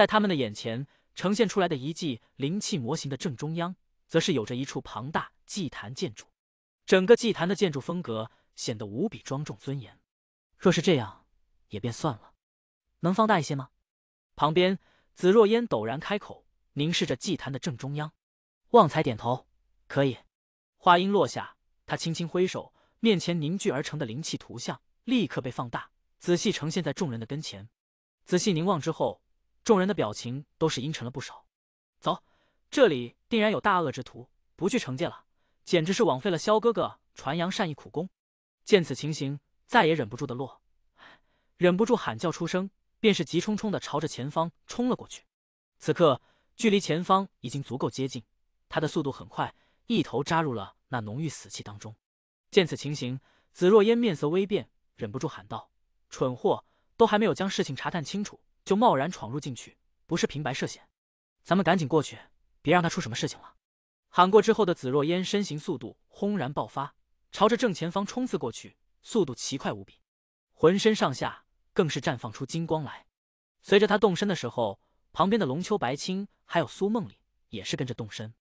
在他们的眼前呈现出来的遗迹灵气模型的正中央，则是有着一处庞大祭坛建筑，整个祭坛的建筑风格显得无比庄重尊严。若是这样，也便算了。能放大一些吗？旁边紫若烟陡然开口，凝视着祭坛的正中央。旺财点头，可以。话音落下，他轻轻挥手，面前凝聚而成的灵气图像立刻被放大，仔细呈现在众人的跟前。仔细凝望之后。众人的表情都是阴沉了不少。走，这里定然有大恶之徒，不去惩戒了，简直是枉费了萧哥哥传扬善意苦功。见此情形，再也忍不住的落，忍不住喊叫出声，便是急冲冲的朝着前方冲了过去。此刻距离前方已经足够接近，他的速度很快，一头扎入了那浓郁死气当中。见此情形，紫若烟面色微变，忍不住喊道：“蠢货，都还没有将事情查探清楚。”就贸然闯入进去，不是平白涉险。咱们赶紧过去，别让他出什么事情了。喊过之后的紫若烟身形速度轰然爆发，朝着正前方冲刺过去，速度奇快无比，浑身上下更是绽放出金光来。随着他动身的时候，旁边的龙秋、白青还有苏梦里也是跟着动身。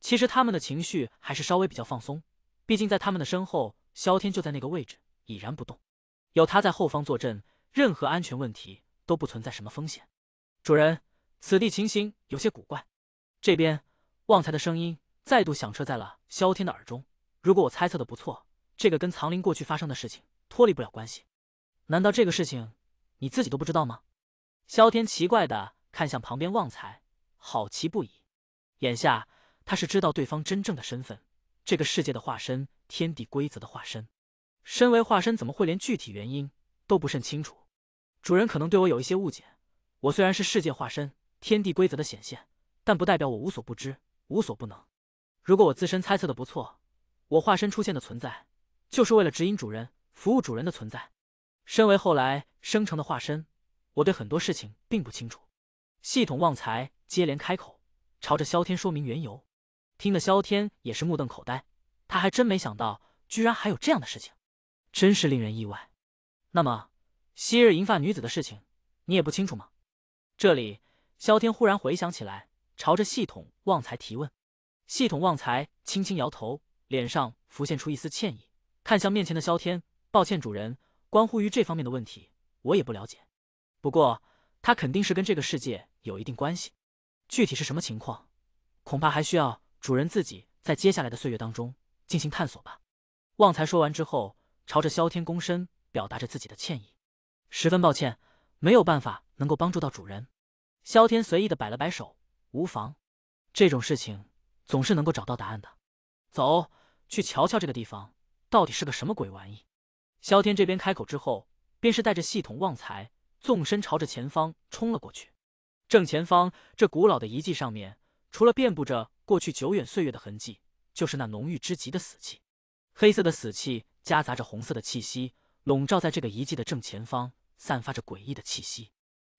其实他们的情绪还是稍微比较放松，毕竟在他们的身后，萧天就在那个位置，已然不动。有他在后方坐镇，任何安全问题。都不存在什么风险，主人，此地情形有些古怪。这边，旺财的声音再度响彻在了萧天的耳中。如果我猜测的不错，这个跟藏林过去发生的事情脱离不了关系。难道这个事情你自己都不知道吗？萧天奇怪的看向旁边旺财，好奇不已。眼下他是知道对方真正的身份，这个世界的化身，天地规则的化身。身为化身，怎么会连具体原因都不甚清楚？主人可能对我有一些误解，我虽然是世界化身、天地规则的显现，但不代表我无所不知、无所不能。如果我自身猜测的不错，我化身出现的存在，就是为了指引主人、服务主人的存在。身为后来生成的化身，我对很多事情并不清楚。系统旺财接连开口，朝着萧天说明缘由，听得萧天也是目瞪口呆，他还真没想到，居然还有这样的事情，真是令人意外。那么。昔日银发女子的事情，你也不清楚吗？这里，萧天忽然回想起来，朝着系统旺财提问。系统旺财轻轻摇头，脸上浮现出一丝歉意，看向面前的萧天：“抱歉，主人，关乎于这方面的问题，我也不了解。不过，他肯定是跟这个世界有一定关系。具体是什么情况，恐怕还需要主人自己在接下来的岁月当中进行探索吧。”旺财说完之后，朝着萧天躬身，表达着自己的歉意。十分抱歉，没有办法能够帮助到主人。萧天随意的摆了摆手，无妨，这种事情总是能够找到答案的。走，去瞧瞧这个地方到底是个什么鬼玩意。萧天这边开口之后，便是带着系统旺财，纵身朝着前方冲了过去。正前方这古老的遗迹上面，除了遍布着过去久远岁月的痕迹，就是那浓郁之极的死气。黑色的死气夹杂着红色的气息，笼罩在这个遗迹的正前方。散发着诡异的气息，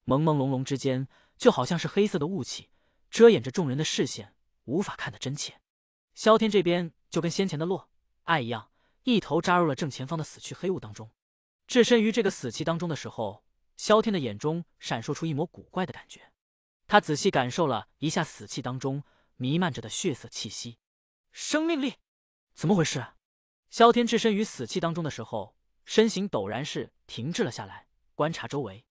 朦朦胧胧之间，就好像是黑色的雾气，遮掩着众人的视线，无法看得真切。萧天这边就跟先前的洛爱一样，一头扎入了正前方的死去黑雾当中。置身于这个死气当中的时候，萧天的眼中闪烁出一抹古怪的感觉。他仔细感受了一下死气当中弥漫着的血色气息，生命力，怎么回事？萧天置身于死气当中的时候，身形陡然是停滞了下来。观察周围，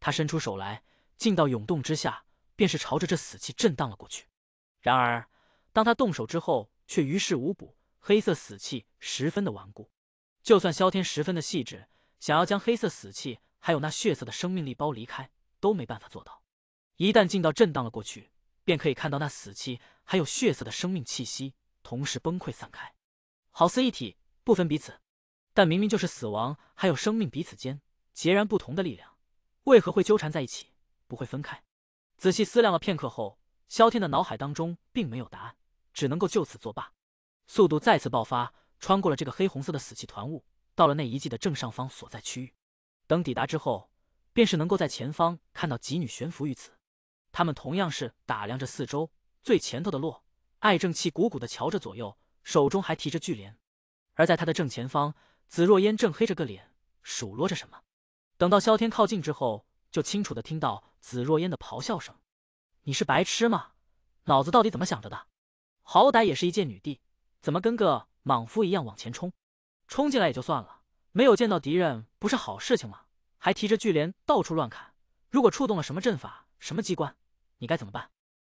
他伸出手来，劲道涌动之下，便是朝着这死气震荡了过去。然而，当他动手之后，却于事无补。黑色死气十分的顽固，就算萧天十分的细致，想要将黑色死气还有那血色的生命力包离开，都没办法做到。一旦劲道震荡了过去，便可以看到那死气还有血色的生命气息同时崩溃散开，好似一体不分彼此。但明明就是死亡还有生命彼此间。截然不同的力量，为何会纠缠在一起，不会分开？仔细思量了片刻后，萧天的脑海当中并没有答案，只能够就此作罢。速度再次爆发，穿过了这个黑红色的死气团雾，到了那遗迹的正上方所在区域。等抵达之后，便是能够在前方看到几女悬浮于此。他们同样是打量着四周，最前头的洛爱正气鼓鼓的瞧着左右，手中还提着巨镰。而在他的正前方，紫若烟正黑着个脸数落着什么。等到萧天靠近之后，就清楚的听到紫若烟的咆哮声：“你是白痴吗？脑子到底怎么想着的？好歹也是一介女帝，怎么跟个莽夫一样往前冲？冲进来也就算了，没有见到敌人，不是好事情吗？还提着巨镰到处乱砍。如果触动了什么阵法、什么机关，你该怎么办？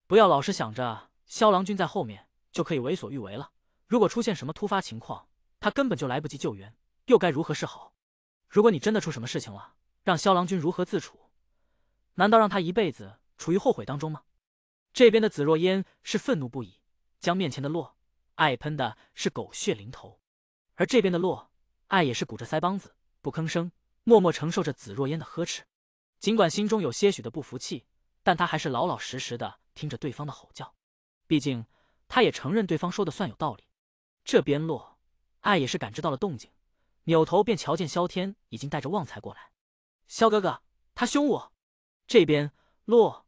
不要老是想着萧郎君在后面就可以为所欲为了。如果出现什么突发情况，他根本就来不及救援，又该如何是好？”如果你真的出什么事情了，让萧郎君如何自处？难道让他一辈子处于后悔当中吗？这边的紫若烟是愤怒不已，将面前的洛爱喷的是狗血淋头，而这边的洛爱也是鼓着腮帮子不吭声，默默承受着紫若烟的呵斥。尽管心中有些许的不服气，但他还是老老实实的听着对方的吼叫。毕竟，他也承认对方说的算有道理。这边洛爱也是感知到了动静。扭头便瞧见萧天已经带着旺财过来，萧哥哥，他凶我。这边洛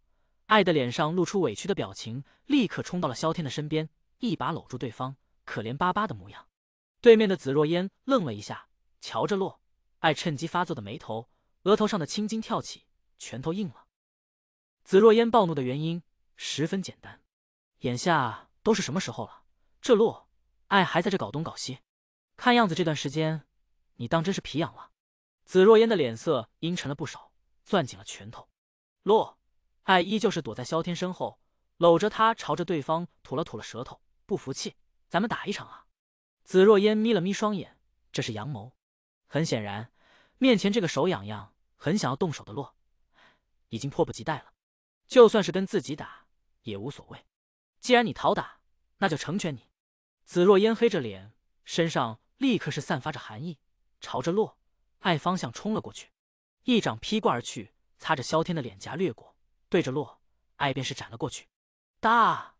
爱的脸上露出委屈的表情，立刻冲到了萧天的身边，一把搂住对方，可怜巴巴的模样。对面的紫若烟愣了一下，瞧着洛爱趁机发作的眉头，额头上的青筋跳起，拳头硬了。紫若烟暴怒的原因十分简单，眼下都是什么时候了，这洛爱还在这搞东搞西，看样子这段时间。你当真是皮痒了，紫若烟的脸色阴沉了不少，攥紧了拳头。洛，爱依旧是躲在萧天身后，搂着他，朝着对方吐了吐了舌头，不服气，咱们打一场啊！紫若烟眯了眯双眼，这是阳谋。很显然，面前这个手痒痒、很想要动手的洛，已经迫不及待了。就算是跟自己打，也无所谓。既然你讨打，那就成全你。紫若烟黑着脸，身上立刻是散发着寒意。朝着洛爱方向冲了过去，一掌劈挂而去，擦着萧天的脸颊掠过，对着洛爱便是斩了过去。大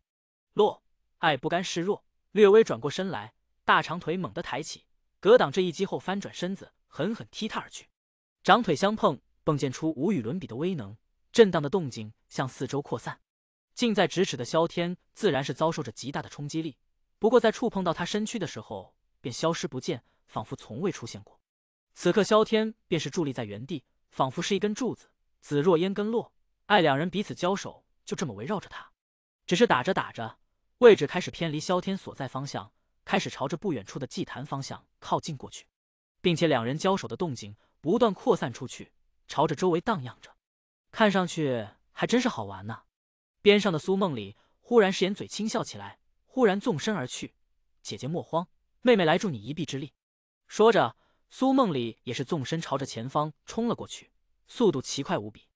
洛爱不甘示弱，略微转过身来，大长腿猛地抬起，格挡这一击后翻转身子，狠狠踢踏而去。长腿相碰，迸溅出无与伦比的威能，震荡的动静向四周扩散。近在咫尺的萧天自然是遭受着极大的冲击力，不过在触碰到他身躯的时候便消失不见。仿佛从未出现过。此刻，萧天便是伫立在原地，仿佛是一根柱子。紫若烟跟洛爱两人彼此交手，就这么围绕着他。只是打着打着，位置开始偏离萧天所在方向，开始朝着不远处的祭坛方向靠近过去，并且两人交手的动静不断扩散出去，朝着周围荡漾着。看上去还真是好玩呢。边上的苏梦里忽然是掩嘴轻笑起来，忽然纵身而去：“姐姐莫慌，妹妹来助你一臂之力。”说着，苏梦里也是纵身朝着前方冲了过去，速度奇快无比，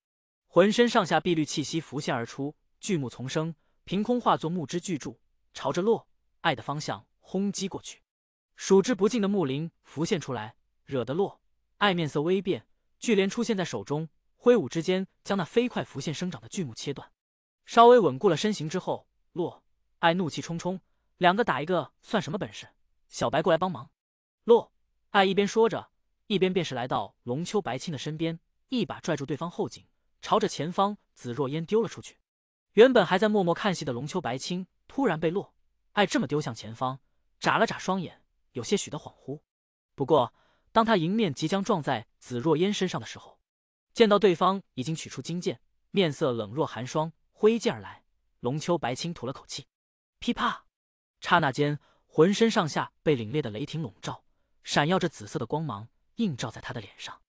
浑身上下碧绿气息浮现而出，巨木丛生，凭空化作木之巨柱，朝着洛爱的方向轰击过去。数之不尽的木林浮现出来，惹得洛爱面色微变，巨镰出现在手中，挥舞之间将那飞快浮现生长的巨木切断。稍微稳固了身形之后，洛爱怒气冲冲：“两个打一个算什么本事？小白过来帮忙。”洛。爱一边说着，一边便是来到龙秋白青的身边，一把拽住对方后颈，朝着前方紫若烟丢了出去。原本还在默默看戏的龙秋白青，突然被落爱这么丢向前方，眨了眨双眼，有些许的恍惚。不过，当他迎面即将撞在紫若烟身上的时候，见到对方已经取出金剑，面色冷若寒霜，挥剑而来。龙秋白青吐了口气，噼啪，刹那间，浑身上下被凛冽的雷霆笼罩。闪耀着紫色的光芒，映照在他的脸上。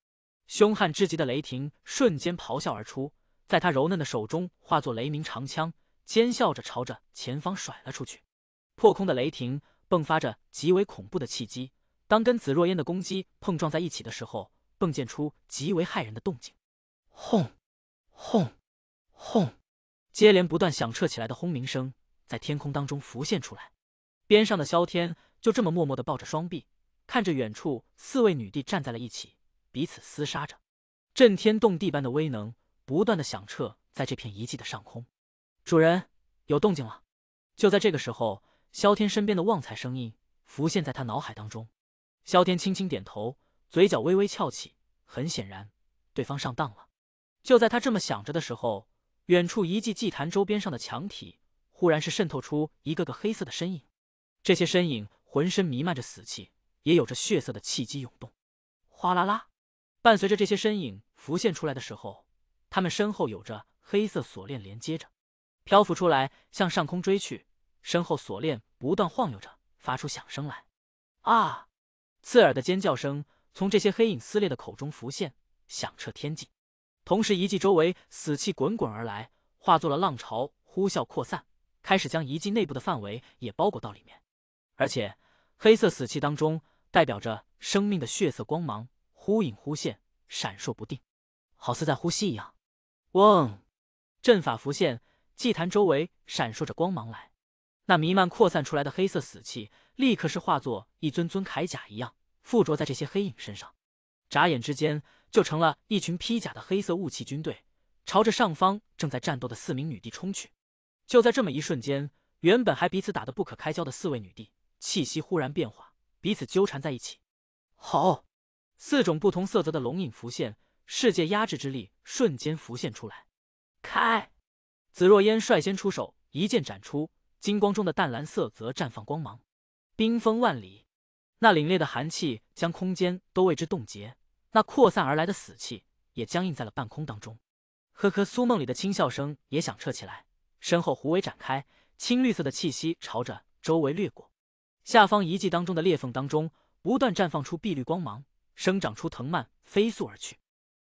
凶悍至极的雷霆瞬间咆哮而出，在他柔嫩的手中化作雷鸣长枪，尖笑着朝着前方甩了出去。破空的雷霆迸发着极为恐怖的气机，当跟紫若烟的攻击碰撞在一起的时候，迸溅出极为骇人的动静。轰，轰，轰，接连不断响彻起来的轰鸣声在天空当中浮现出来。边上的萧天就这么默默地抱着双臂。看着远处，四位女帝站在了一起，彼此厮杀着，震天动地般的威能不断的响彻在这片遗迹的上空。主人，有动静了！就在这个时候，萧天身边的旺财声音浮现在他脑海当中。萧天轻轻点头，嘴角微微翘起。很显然，对方上当了。就在他这么想着的时候，远处遗迹祭坛周边上的墙体忽然是渗透出一个个黑色的身影，这些身影浑身弥漫着死气。也有着血色的气机涌动，哗啦啦，伴随着这些身影浮现出来的时候，他们身后有着黑色锁链连接着，漂浮出来向上空追去，身后锁链不断晃悠着，发出响声来。啊！刺耳的尖叫声从这些黑影撕裂的口中浮现，响彻天际。同时，遗迹周围死气滚滚而来，化作了浪潮呼啸扩散，开始将遗迹内部的范围也包裹到里面，而且黑色死气当中。代表着生命的血色光芒，忽隐忽现，闪烁不定，好似在呼吸一样。嗡，阵法浮现，祭坛周围闪烁着光芒来。那弥漫扩散出来的黑色死气，立刻是化作一尊尊铠甲一样附着在这些黑影身上，眨眼之间，就成了一群披甲的黑色雾气军队，朝着上方正在战斗的四名女帝冲去。就在这么一瞬间，原本还彼此打得不可开交的四位女帝，气息忽然变化。彼此纠缠在一起。好，四种不同色泽的龙影浮现，世界压制之力瞬间浮现出来。开！紫若烟率先出手，一剑斩出，金光中的淡蓝色泽绽放光芒，冰封万里。那凛冽的寒气将空间都为之冻结，那扩散而来的死气也僵硬在了半空当中。呵呵，苏梦里的轻笑声也响彻起来，身后狐尾展开，青绿色的气息朝着周围掠过。下方遗迹当中的裂缝当中，不断绽放出碧绿光芒，生长出藤蔓，飞速而去。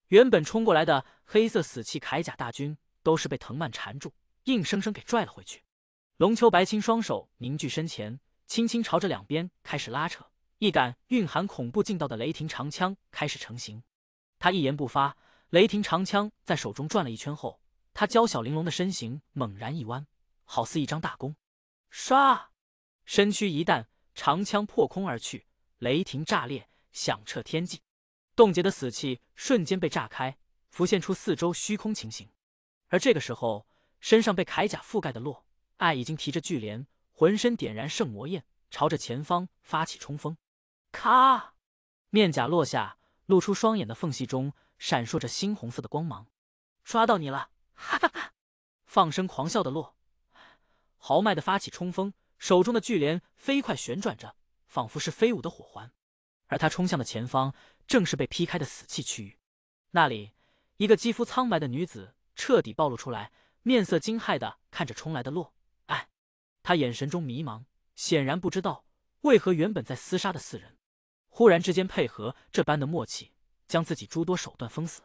原本冲过来的黑色死气铠甲大军，都是被藤蔓缠住，硬生生给拽了回去。龙秋白青双手凝聚身前，轻轻朝着两边开始拉扯，一杆蕴含恐怖劲道的雷霆长枪开始成型。他一言不发，雷霆长枪在手中转了一圈后，他娇小玲珑的身形猛然一弯，好似一张大弓。唰，身躯一旦。长枪破空而去，雷霆炸裂，响彻天际。冻结的死气瞬间被炸开，浮现出四周虚空情形。而这个时候，身上被铠甲覆盖的洛爱已经提着巨镰，浑身点燃圣魔焰，朝着前方发起冲锋。咔！面甲落下，露出双眼的缝隙中闪烁着猩红色的光芒。抓到你了！哈哈哈！放声狂笑的洛，豪迈的发起冲锋。手中的巨镰飞快旋转着，仿佛是飞舞的火环，而他冲向的前方正是被劈开的死气区域。那里，一个肌肤苍白的女子彻底暴露出来，面色惊骇的看着冲来的洛。哎，她眼神中迷茫，显然不知道为何原本在厮杀的四人，忽然之间配合这般的默契，将自己诸多手段封死。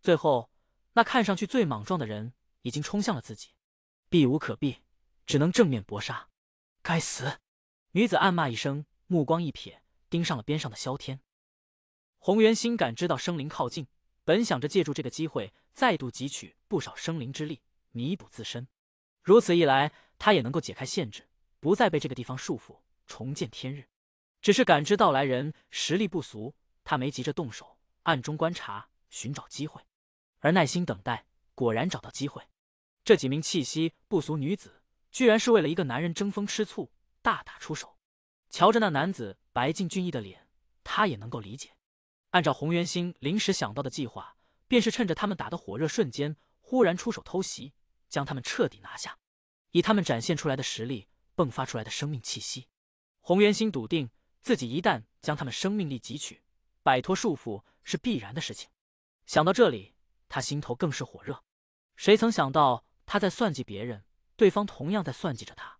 最后，那看上去最莽撞的人已经冲向了自己，避无可避，只能正面搏杀。该死！女子暗骂一声，目光一瞥，盯上了边上的萧天。红元心感知到生灵靠近，本想着借助这个机会再度汲取不少生灵之力，弥补自身。如此一来，他也能够解开限制，不再被这个地方束缚，重见天日。只是感知到来人实力不俗，他没急着动手，暗中观察，寻找机会，而耐心等待。果然找到机会，这几名气息不俗女子。居然是为了一个男人争风吃醋，大打出手。瞧着那男子白净俊逸的脸，他也能够理解。按照洪元心临时想到的计划，便是趁着他们打的火热瞬间，忽然出手偷袭，将他们彻底拿下。以他们展现出来的实力，迸发出来的生命气息，洪元心笃定自己一旦将他们生命力汲取，摆脱束缚是必然的事情。想到这里，他心头更是火热。谁曾想到他在算计别人？对方同样在算计着他，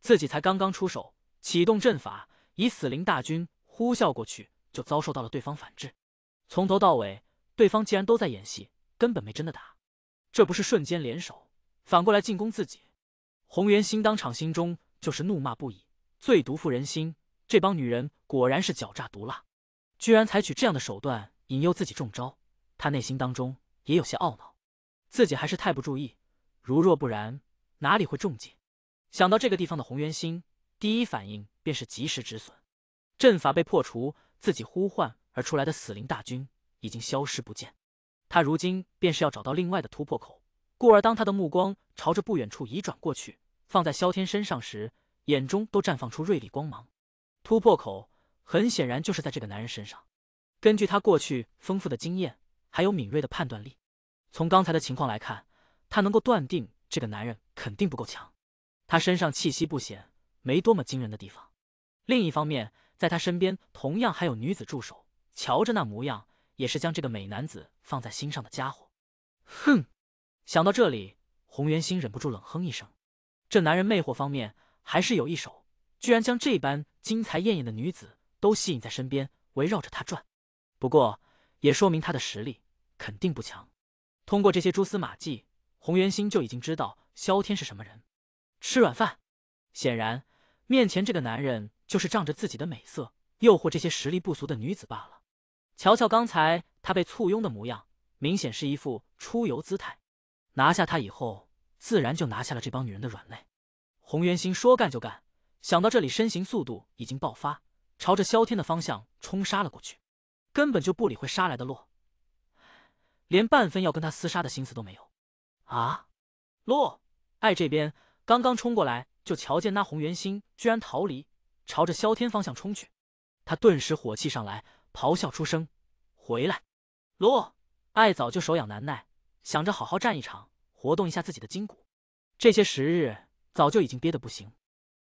自己才刚刚出手启动阵法，以死灵大军呼啸过去，就遭受到了对方反制。从头到尾，对方既然都在演戏，根本没真的打。这不是瞬间联手，反过来进攻自己？红原心当场心中就是怒骂不已。最毒妇人心，这帮女人果然是狡诈毒辣，居然采取这样的手段引诱自己中招。他内心当中也有些懊恼，自己还是太不注意。如若不然。哪里会中计？想到这个地方的红元星，第一反应便是及时止损。阵法被破除，自己呼唤而出来的死灵大军已经消失不见。他如今便是要找到另外的突破口，故而当他的目光朝着不远处移转过去，放在萧天身上时，眼中都绽放出锐利光芒。突破口很显然就是在这个男人身上。根据他过去丰富的经验，还有敏锐的判断力，从刚才的情况来看，他能够断定。这个男人肯定不够强，他身上气息不显，没多么惊人的地方。另一方面，在他身边同样还有女子助手，瞧着那模样，也是将这个美男子放在心上的家伙。哼！想到这里，洪元心忍不住冷哼一声。这男人魅惑方面还是有一手，居然将这般精彩艳艳的女子都吸引在身边，围绕着他转。不过，也说明他的实力肯定不强。通过这些蛛丝马迹。洪元心就已经知道萧天是什么人，吃软饭。显然，面前这个男人就是仗着自己的美色，诱惑这些实力不俗的女子罢了。瞧瞧刚才他被簇拥的模样，明显是一副出游姿态。拿下他以后，自然就拿下了这帮女人的软肋。洪元心说干就干，想到这里，身形速度已经爆发，朝着萧天的方向冲杀了过去，根本就不理会杀来的落，连半分要跟他厮杀的心思都没有。啊，洛爱这边刚刚冲过来，就瞧见那红元星居然逃离，朝着萧天方向冲去。他顿时火气上来，咆哮出声：“回来！”洛爱早就手痒难耐，想着好好战一场，活动一下自己的筋骨。这些时日早就已经憋得不行，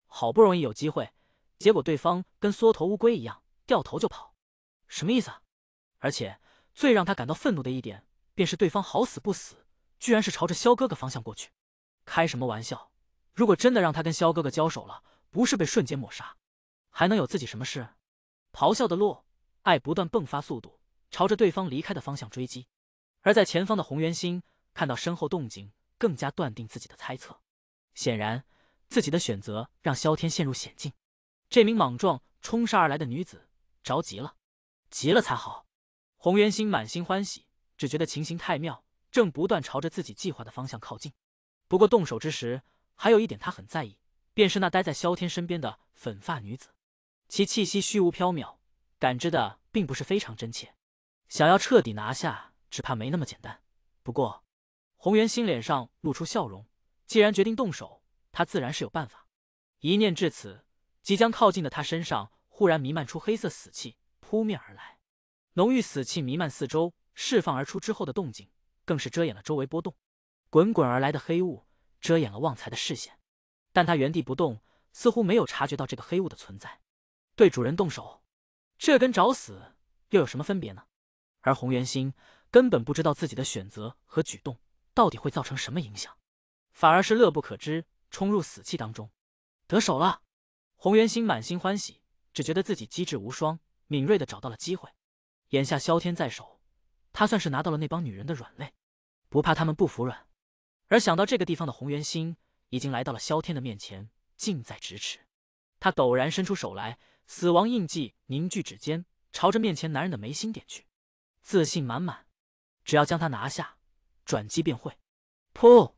好不容易有机会，结果对方跟缩头乌龟一样掉头就跑，什么意思？而且最让他感到愤怒的一点，便是对方好死不死。居然是朝着萧哥哥方向过去，开什么玩笑？如果真的让他跟萧哥哥交手了，不是被瞬间抹杀，还能有自己什么事？咆哮的洛爱不断迸发速度，朝着对方离开的方向追击。而在前方的洪元心看到身后动静，更加断定自己的猜测。显然，自己的选择让萧天陷入险境。这名莽撞冲杀而来的女子着急了，急了才好。洪元心满心欢喜，只觉得情形太妙。正不断朝着自己计划的方向靠近，不过动手之时，还有一点他很在意，便是那待在萧天身边的粉发女子，其气息虚无缥缈，感知的并不是非常真切，想要彻底拿下，只怕没那么简单。不过，红元星脸上露出笑容，既然决定动手，他自然是有办法。一念至此，即将靠近的他身上忽然弥漫出黑色死气，扑面而来，浓郁死气弥漫四周，释放而出之后的动静。更是遮掩了周围波动，滚滚而来的黑雾遮掩了旺财的视线，但他原地不动，似乎没有察觉到这个黑雾的存在。对主人动手，这跟找死又有什么分别呢？而洪元心根本不知道自己的选择和举动到底会造成什么影响，反而是乐不可支，冲入死气当中，得手了。洪元心满心欢喜，只觉得自己机智无双，敏锐的找到了机会。眼下萧天在手。他算是拿到了那帮女人的软肋，不怕他们不服软。而想到这个地方的红元心已经来到了萧天的面前，近在咫尺。他陡然伸出手来，死亡印记凝聚指尖，朝着面前男人的眉心点去，自信满满。只要将他拿下，转机便会。噗！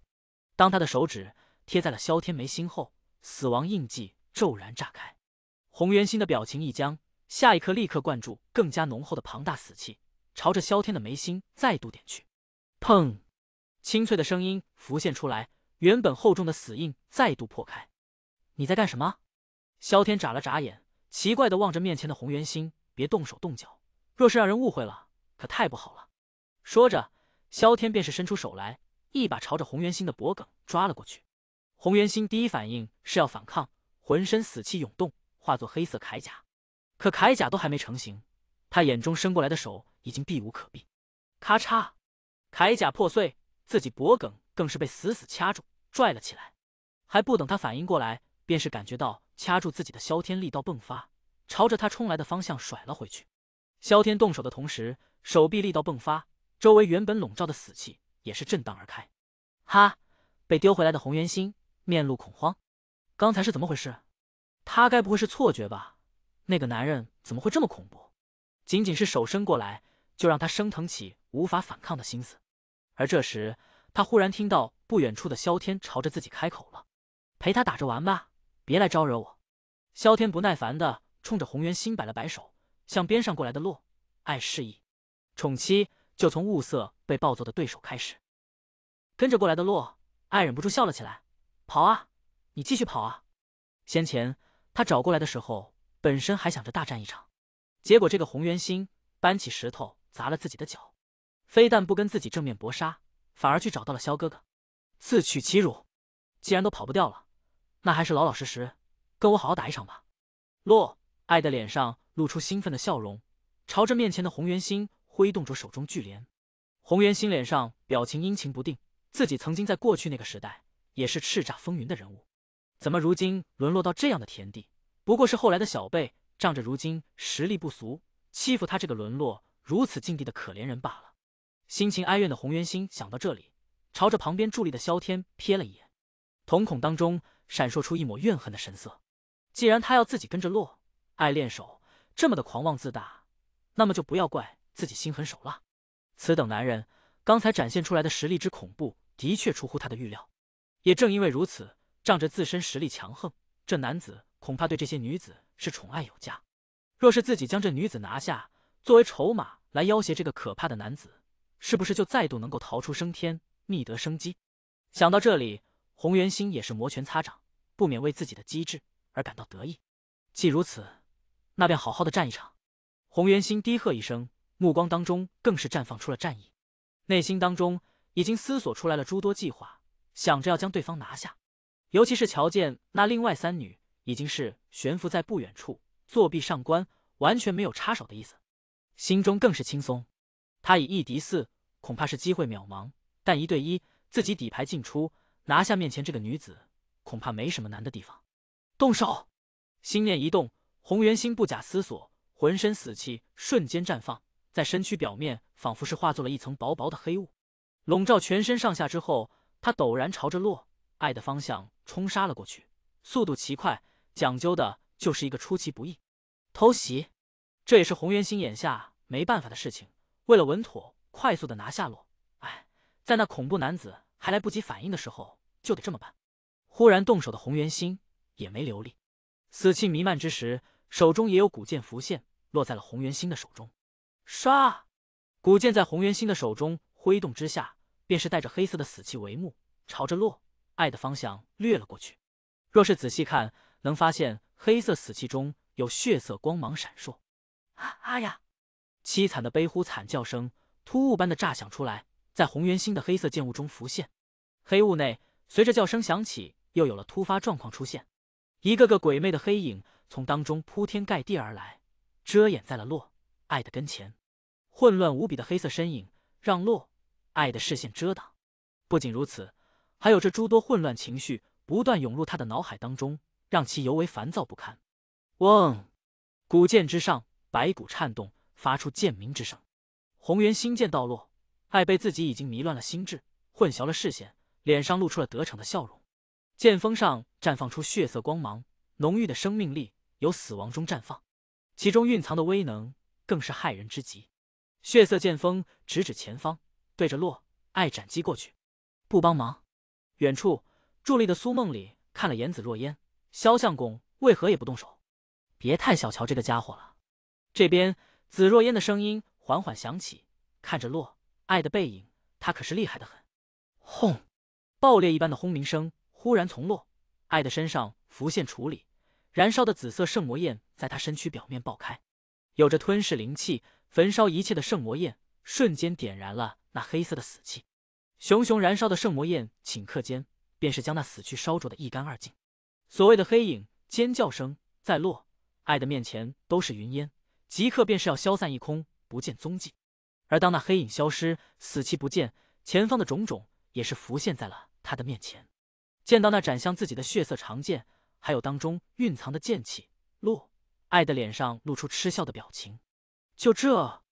当他的手指贴在了萧天眉心后，死亡印记骤然炸开。红元心的表情一僵，下一刻立刻灌注更加浓厚的庞大死气。朝着萧天的眉心再度点去，砰！清脆的声音浮现出来，原本厚重的死印再度破开。你在干什么？萧天眨了眨眼，奇怪的望着面前的洪元心，别动手动脚，若是让人误会了，可太不好了。说着，萧天便是伸出手来，一把朝着洪元心的脖颈抓了过去。洪元心第一反应是要反抗，浑身死气涌动，化作黑色铠甲，可铠甲都还没成型，他眼中伸过来的手。已经避无可避，咔嚓，铠甲破碎，自己脖颈更是被死死掐住，拽了起来。还不等他反应过来，便是感觉到掐住自己的萧天力道迸发，朝着他冲来的方向甩了回去。萧天动手的同时，手臂力道迸发，周围原本笼罩的死气也是震荡而开。哈！被丢回来的红元心面露恐慌，刚才是怎么回事？他该不会是错觉吧？那个男人怎么会这么恐怖？仅仅是手伸过来。就让他升腾起无法反抗的心思，而这时他忽然听到不远处的萧天朝着自己开口了：“陪他打着玩吧，别来招惹我。”萧天不耐烦的冲着红元心摆了摆手，向边上过来的洛爱示意：“宠妻就从物色被暴揍的对手开始。”跟着过来的洛爱忍不住笑了起来：“跑啊，你继续跑啊！”先前他找过来的时候，本身还想着大战一场，结果这个红元心搬起石头。砸了自己的脚，非但不跟自己正面搏杀，反而去找到了萧哥哥，自取其辱。既然都跑不掉了，那还是老老实实跟我好好打一场吧。洛爱的脸上露出兴奋的笑容，朝着面前的红元心挥动着手中巨镰。红元心脸上表情阴晴不定，自己曾经在过去那个时代也是叱咤风云的人物，怎么如今沦落到这样的田地？不过是后来的小辈仗着如今实力不俗欺负他这个沦落。如此境地的可怜人罢了，心情哀怨的洪元心想到这里，朝着旁边伫立的萧天瞥了一眼，瞳孔当中闪烁出一抹怨恨的神色。既然他要自己跟着落爱练手，这么的狂妄自大，那么就不要怪自己心狠手辣。此等男人刚才展现出来的实力之恐怖，的确出乎他的预料。也正因为如此，仗着自身实力强横，这男子恐怕对这些女子是宠爱有加。若是自己将这女子拿下，作为筹码来要挟这个可怕的男子，是不是就再度能够逃出升天，觅得生机？想到这里，洪元心也是摩拳擦掌，不免为自己的机智而感到得意。既如此，那便好好的战一场！洪元心低喝一声，目光当中更是绽放出了战意，内心当中已经思索出来了诸多计划，想着要将对方拿下。尤其是瞧见那另外三女已经是悬浮在不远处，作壁上观，完全没有插手的意思。心中更是轻松，他以一敌四，恐怕是机会渺茫；但一对一，自己底牌尽出，拿下面前这个女子，恐怕没什么难的地方。动手！心念一动，红元心不假思索，浑身死气瞬间绽放，在身躯表面仿佛是化作了一层薄薄的黑雾，笼罩全身上下之后，他陡然朝着洛爱的方向冲杀了过去，速度奇快，讲究的就是一个出其不意，偷袭。这也是红元星眼下没办法的事情。为了稳妥、快速的拿下洛，哎，在那恐怖男子还来不及反应的时候，就得这么办。忽然动手的红元星也没留力，死气弥漫之时，手中也有古剑浮现，落在了红元星的手中。唰，古剑在红元星的手中挥动之下，便是带着黑色的死气帷幕，朝着洛爱的方向掠了过去。若是仔细看，能发现黑色死气中有血色光芒闪烁。啊啊呀！凄惨的悲呼惨叫声突兀般的炸响出来，在红圆心的黑色剑雾中浮现。黑雾内，随着叫声响起，又有了突发状况出现。一个个鬼魅的黑影从当中铺天盖地而来，遮掩在了洛爱的跟前。混乱无比的黑色身影让洛爱的视线遮挡。不仅如此，还有这诸多混乱情绪不断涌入他的脑海当中，让其尤为烦躁不堪。嗡，古剑之上。白骨颤动，发出剑鸣之声。红元星剑倒落，爱被自己已经迷乱了心智，混淆了视线，脸上露出了得逞的笑容。剑锋上绽放出血色光芒，浓郁的生命力由死亡中绽放，其中蕴藏的威能更是骇人之极。血色剑锋直指前方，对着洛爱斩击过去。不帮忙。远处伫立的苏梦里看了眼子若烟，肖相公为何也不动手？别太小瞧这个家伙了。这边紫若烟的声音缓缓响起，看着洛爱的背影，他可是厉害的很。轰！爆裂一般的轰鸣声忽然从洛爱的身上浮现出来，燃烧的紫色圣魔焰在他身躯表面爆开，有着吞噬灵气、焚烧一切的圣魔焰，瞬间点燃了那黑色的死气。熊熊燃烧的圣魔焰顷刻间便是将那死去烧灼的一干二净。所谓的黑影尖叫声在洛爱的面前都是云烟。即刻便是要消散一空，不见踪迹。而当那黑影消失，死气不见，前方的种种也是浮现在了他的面前。见到那斩向自己的血色长剑，还有当中蕴藏的剑气，洛爱的脸上露出嗤笑的表情。就这，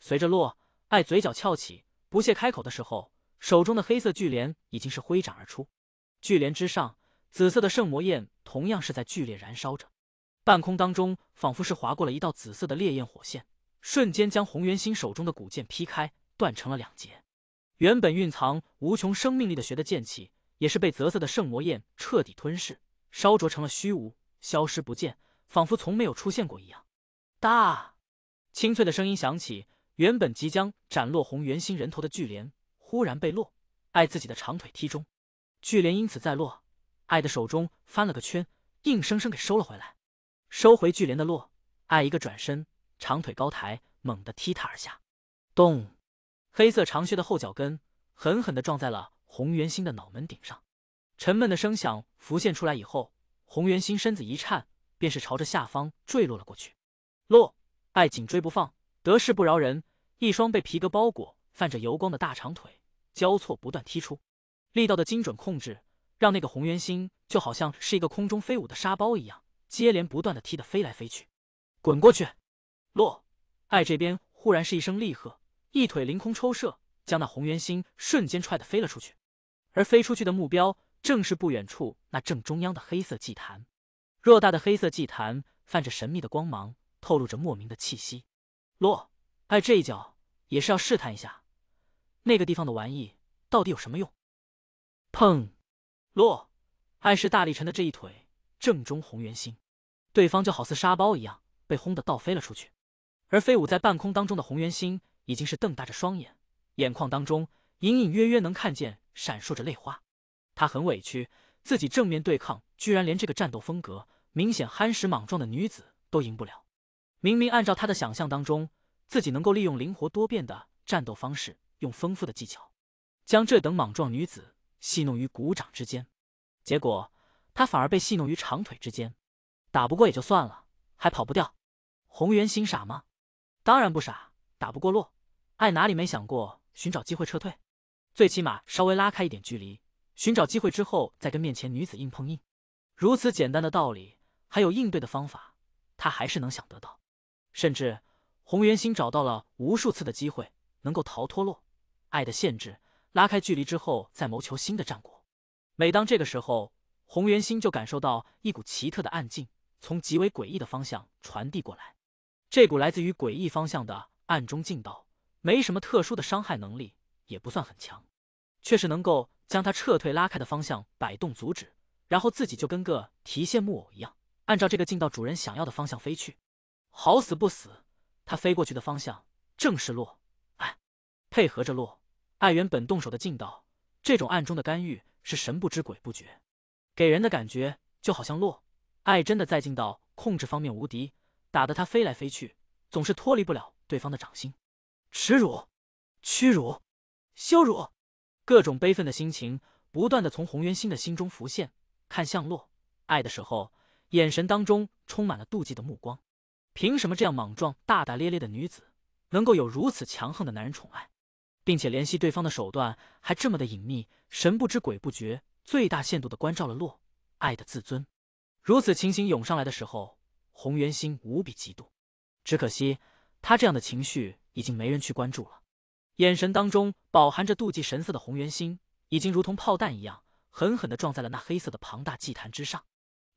随着洛爱嘴角翘起，不屑开口的时候，手中的黑色巨镰已经是挥展而出。巨镰之上，紫色的圣魔焰同样是在剧烈燃烧着。半空当中，仿佛是划过了一道紫色的烈焰火线，瞬间将红元心手中的古剑劈开，断成了两截。原本蕴藏无穷生命力的血的剑气，也是被泽色的圣魔焰彻底吞噬，烧灼成了虚无，消失不见，仿佛从没有出现过一样。哒，清脆的声音响起，原本即将斩落红元心人头的巨镰，忽然被落爱自己的长腿踢中，巨镰因此在落爱的手中翻了个圈，硬生生给收了回来。收回巨镰的洛爱一个转身，长腿高抬，猛地踢他而下。咚！黑色长靴的后脚跟狠狠地撞在了洪元心的脑门顶上，沉闷的声响浮现出来以后，洪元心身子一颤，便是朝着下方坠落了过去。洛爱紧追不放，得势不饶人，一双被皮革包裹、泛着油光的大长腿交错不断踢出，力道的精准控制，让那个洪元心就好像是一个空中飞舞的沙包一样。接连不断的踢得飞来飞去，滚过去。洛爱这边忽然是一声厉喝，一腿凌空抽射，将那红圆心瞬间踹得飞了出去。而飞出去的目标正是不远处那正中央的黑色祭坛。偌大的黑色祭坛泛着神秘的光芒，透露着莫名的气息。洛爱这一脚也是要试探一下，那个地方的玩意到底有什么用。砰！洛爱是大力臣的这一腿正中红圆心。对方就好似沙包一样，被轰得倒飞了出去。而飞舞在半空当中的红元星，已经是瞪大着双眼，眼眶当中隐隐约约能看见闪烁着泪花。他很委屈，自己正面对抗，居然连这个战斗风格明显憨实莽撞的女子都赢不了。明明按照他的想象当中，自己能够利用灵活多变的战斗方式，用丰富的技巧，将这等莽撞女子戏弄于股掌之间，结果他反而被戏弄于长腿之间。打不过也就算了，还跑不掉。红原心傻吗？当然不傻。打不过洛爱哪里没想过寻找机会撤退？最起码稍微拉开一点距离，寻找机会之后再跟面前女子硬碰硬。如此简单的道理，还有应对的方法，他还是能想得到。甚至红原心找到了无数次的机会，能够逃脱洛爱的限制，拉开距离之后再谋求新的战果。每当这个时候，红原心就感受到一股奇特的暗劲。从极为诡异的方向传递过来，这股来自于诡异方向的暗中劲道，没什么特殊的伤害能力，也不算很强，却是能够将他撤退拉开的方向摆动阻止，然后自己就跟个提线木偶一样，按照这个劲道主人想要的方向飞去。好死不死，他飞过去的方向正是洛。哎，配合着洛，爱原本动手的劲道，这种暗中的干预是神不知鬼不觉，给人的感觉就好像洛。爱真的再劲到控制方面无敌，打得他飞来飞去，总是脱离不了对方的掌心。耻辱、屈辱、羞辱，各种悲愤的心情不断的从洪元心的心中浮现。看向洛爱的时候，眼神当中充满了妒忌的目光。凭什么这样莽撞、大大咧咧的女子，能够有如此强横的男人宠爱，并且联系对方的手段还这么的隐秘，神不知鬼不觉，最大限度的关照了洛爱的自尊。如此情形涌上来的时候，红元心无比嫉妒，只可惜他这样的情绪已经没人去关注了。眼神当中饱含着妒忌神色的红元心，已经如同炮弹一样狠狠地撞在了那黑色的庞大祭坛之上。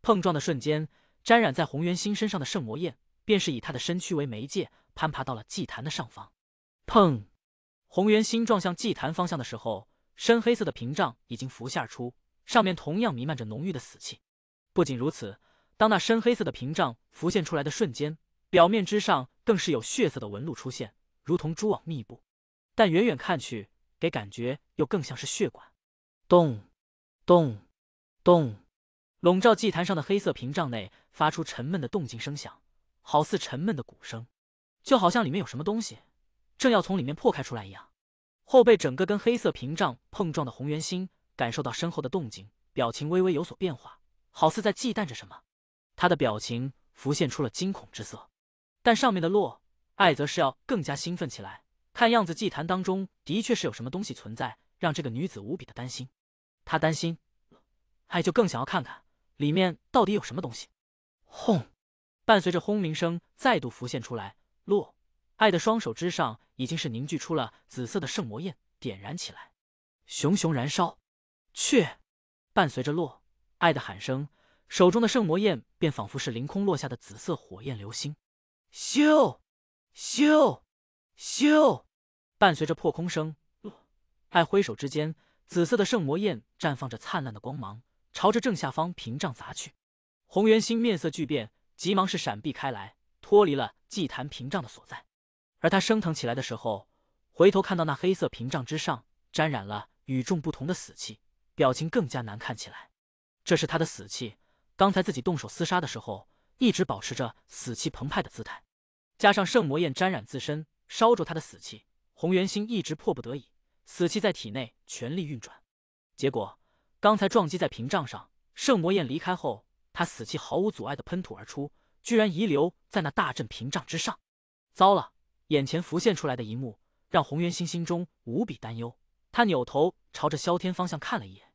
碰撞的瞬间，沾染在红元心身上的圣魔焰，便是以他的身躯为媒介，攀爬到了祭坛的上方。砰！红元心撞向祭坛方向的时候，深黑色的屏障已经浮现而出，上面同样弥漫着浓郁的死气。不仅如此，当那深黑色的屏障浮现出来的瞬间，表面之上更是有血色的纹路出现，如同蛛网密布，但远远看去，给感觉又更像是血管。咚，咚，咚！笼罩祭坛上的黑色屏障内发出沉闷的动静声响，好似沉闷的鼓声，就好像里面有什么东西正要从里面破开出来一样。后背整个跟黑色屏障碰撞的红元心感受到身后的动静，表情微微有所变化。好似在忌惮着什么，他的表情浮现出了惊恐之色，但上面的洛爱则是要更加兴奋起来。看样子祭坛当中的确是有什么东西存在，让这个女子无比的担心。她担心，爱就更想要看看里面到底有什么东西。轰！伴随着轰鸣声再度浮现出来，洛爱的双手之上已经是凝聚出了紫色的圣魔焰，点燃起来，熊熊燃烧。却伴随着洛。爱的喊声，手中的圣魔焰便仿佛是凌空落下的紫色火焰流星，咻，咻，咻，伴随着破空声，爱挥手之间，紫色的圣魔焰绽放着灿烂的光芒，朝着正下方屏障砸去。红元心面色巨变，急忙是闪避开来，脱离了祭坛屏障的所在。而他升腾起来的时候，回头看到那黑色屏障之上沾染了与众不同的死气，表情更加难看起来。这是他的死气。刚才自己动手厮杀的时候，一直保持着死气澎湃的姿态，加上圣魔焰沾染自身，烧住他的死气，红元星一直迫不得已，死气在体内全力运转。结果刚才撞击在屏障上，圣魔焰离开后，他死气毫无阻碍的喷吐而出，居然遗留在那大阵屏障之上。糟了！眼前浮现出来的一幕，让红元星心中无比担忧。他扭头朝着萧天方向看了一眼，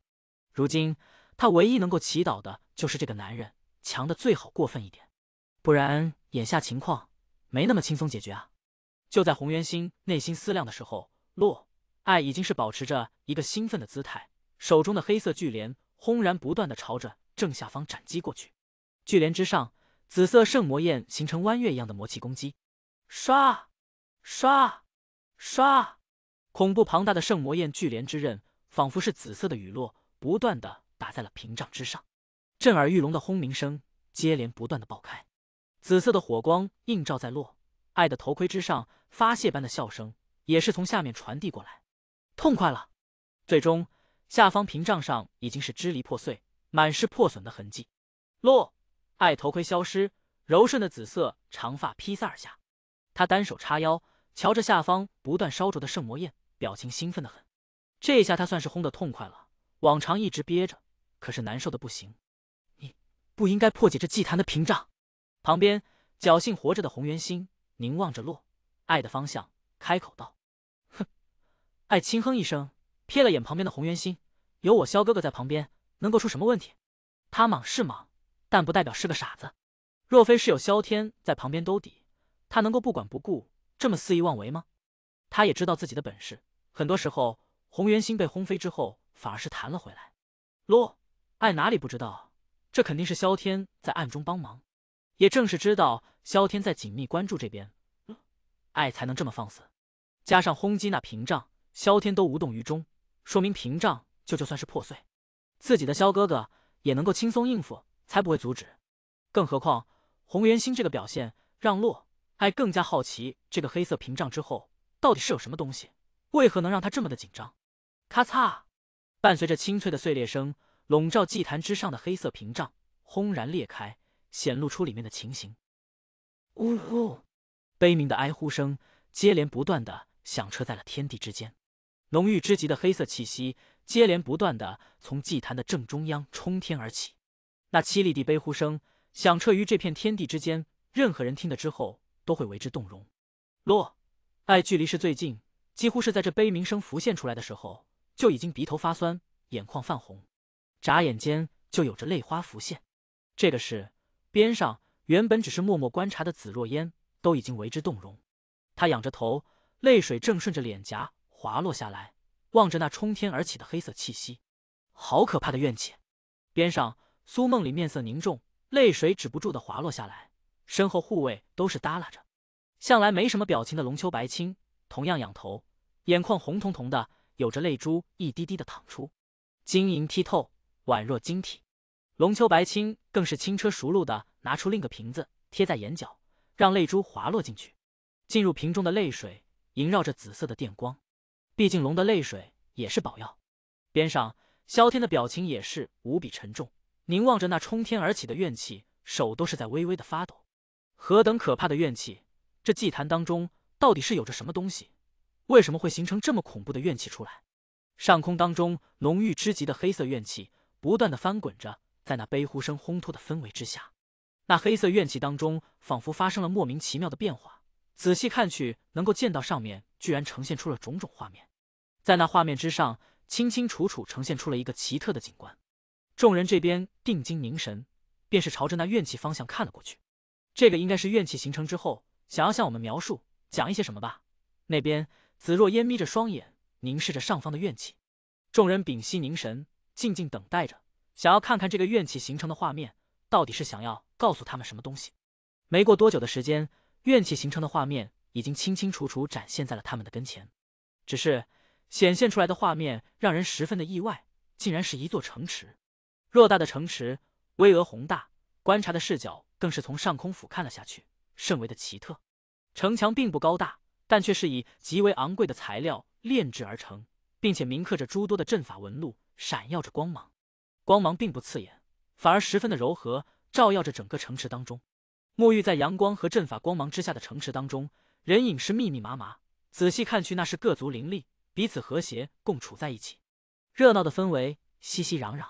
如今。他唯一能够祈祷的，就是这个男人强的最好过分一点，不然眼下情况没那么轻松解决啊！就在红元心内心思量的时候，洛爱已经是保持着一个兴奋的姿态，手中的黑色巨镰轰然不断的朝着正下方斩击过去，巨镰之上紫色圣魔焰形成弯月一样的魔气攻击，刷，刷，刷，恐怖庞大的圣魔焰巨镰之刃，仿佛是紫色的雨落，不断的。打在了屏障之上，震耳欲聋的轰鸣声接连不断的爆开，紫色的火光映照在洛爱的头盔之上，发泄般的笑声也是从下面传递过来，痛快了。最终，下方屏障上已经是支离破碎，满是破损的痕迹。洛爱头盔消失，柔顺的紫色长发披散而下，他单手叉腰，瞧着下方不断烧灼的圣魔焰，表情兴奋的很。这下他算是轰得痛快了，往常一直憋着。可是难受的不行，你不应该破解这祭坛的屏障。旁边侥幸活着的红元心凝望着洛爱的方向，开口道：“哼。”爱轻哼一声，瞥了眼旁边的红元心：“有我萧哥哥在旁边，能够出什么问题？他莽是莽，但不代表是个傻子。若非是有萧天在旁边兜底，他能够不管不顾这么肆意妄为吗？他也知道自己的本事，很多时候红元心被轰飞之后，反而是弹了回来。”洛。爱哪里不知道？这肯定是萧天在暗中帮忙。也正是知道萧天在紧密关注这边，爱才能这么放肆。加上轰击那屏障，萧天都无动于衷，说明屏障就就算是破碎，自己的萧哥哥也能够轻松应付，才不会阻止。更何况红元星这个表现，让洛爱更加好奇这个黑色屏障之后到底是有什么东西，为何能让他这么的紧张？咔嚓，伴随着清脆的碎裂声。笼罩祭坛之上的黑色屏障轰然裂开，显露出里面的情形。呜呼！悲鸣的哀呼声接连不断的响彻在了天地之间，浓郁之极的黑色气息接连不断的从祭坛的正中央冲天而起。那凄厉的悲呼声响彻于这片天地之间，任何人听了之后都会为之动容。洛爱距离是最近，几乎是在这悲鸣声浮现出来的时候，就已经鼻头发酸，眼眶泛红。眨眼间就有着泪花浮现，这个是边上原本只是默默观察的紫若烟都已经为之动容，她仰着头，泪水正顺着脸颊滑落下来，望着那冲天而起的黑色气息，好可怕的怨气。边上苏梦里面色凝重，泪水止不住的滑落下来，身后护卫都是耷拉着，向来没什么表情的龙秋白青同样仰头，眼眶红彤彤的，有着泪珠一滴滴的淌出，晶莹剔透。宛若晶体，龙秋白青更是轻车熟路的拿出另一个瓶子，贴在眼角，让泪珠滑落进去。进入瓶中的泪水萦绕着紫色的电光。毕竟龙的泪水也是宝药。边上，萧天的表情也是无比沉重，凝望着那冲天而起的怨气，手都是在微微的发抖。何等可怕的怨气！这祭坛当中到底是有着什么东西？为什么会形成这么恐怖的怨气出来？上空当中浓郁之极的黑色怨气。不断的翻滚着，在那悲呼声烘托的氛围之下，那黑色怨气当中仿佛发生了莫名其妙的变化。仔细看去，能够见到上面居然呈现出了种种画面。在那画面之上，清清楚楚呈现出了一个奇特的景观。众人这边定睛凝神，便是朝着那怨气方向看了过去。这个应该是怨气形成之后，想要向我们描述讲一些什么吧？那边紫若烟眯着双眼凝视着上方的怨气，众人屏息凝神。静静等待着，想要看看这个怨气形成的画面到底是想要告诉他们什么东西。没过多久的时间，怨气形成的画面已经清清楚楚展现在了他们的跟前。只是显现出来的画面让人十分的意外，竟然是一座城池。偌大的城池，巍峨宏大，观察的视角更是从上空俯瞰了下去，甚为的奇特。城墙并不高大，但却是以极为昂贵的材料炼制而成，并且铭刻着诸多的阵法纹路。闪耀着光芒，光芒并不刺眼，反而十分的柔和，照耀着整个城池当中。沐浴在阳光和阵法光芒之下的城池当中，人影是密密麻麻。仔细看去，那是各族灵力彼此和谐共处在一起，热闹的氛围，熙熙攘攘，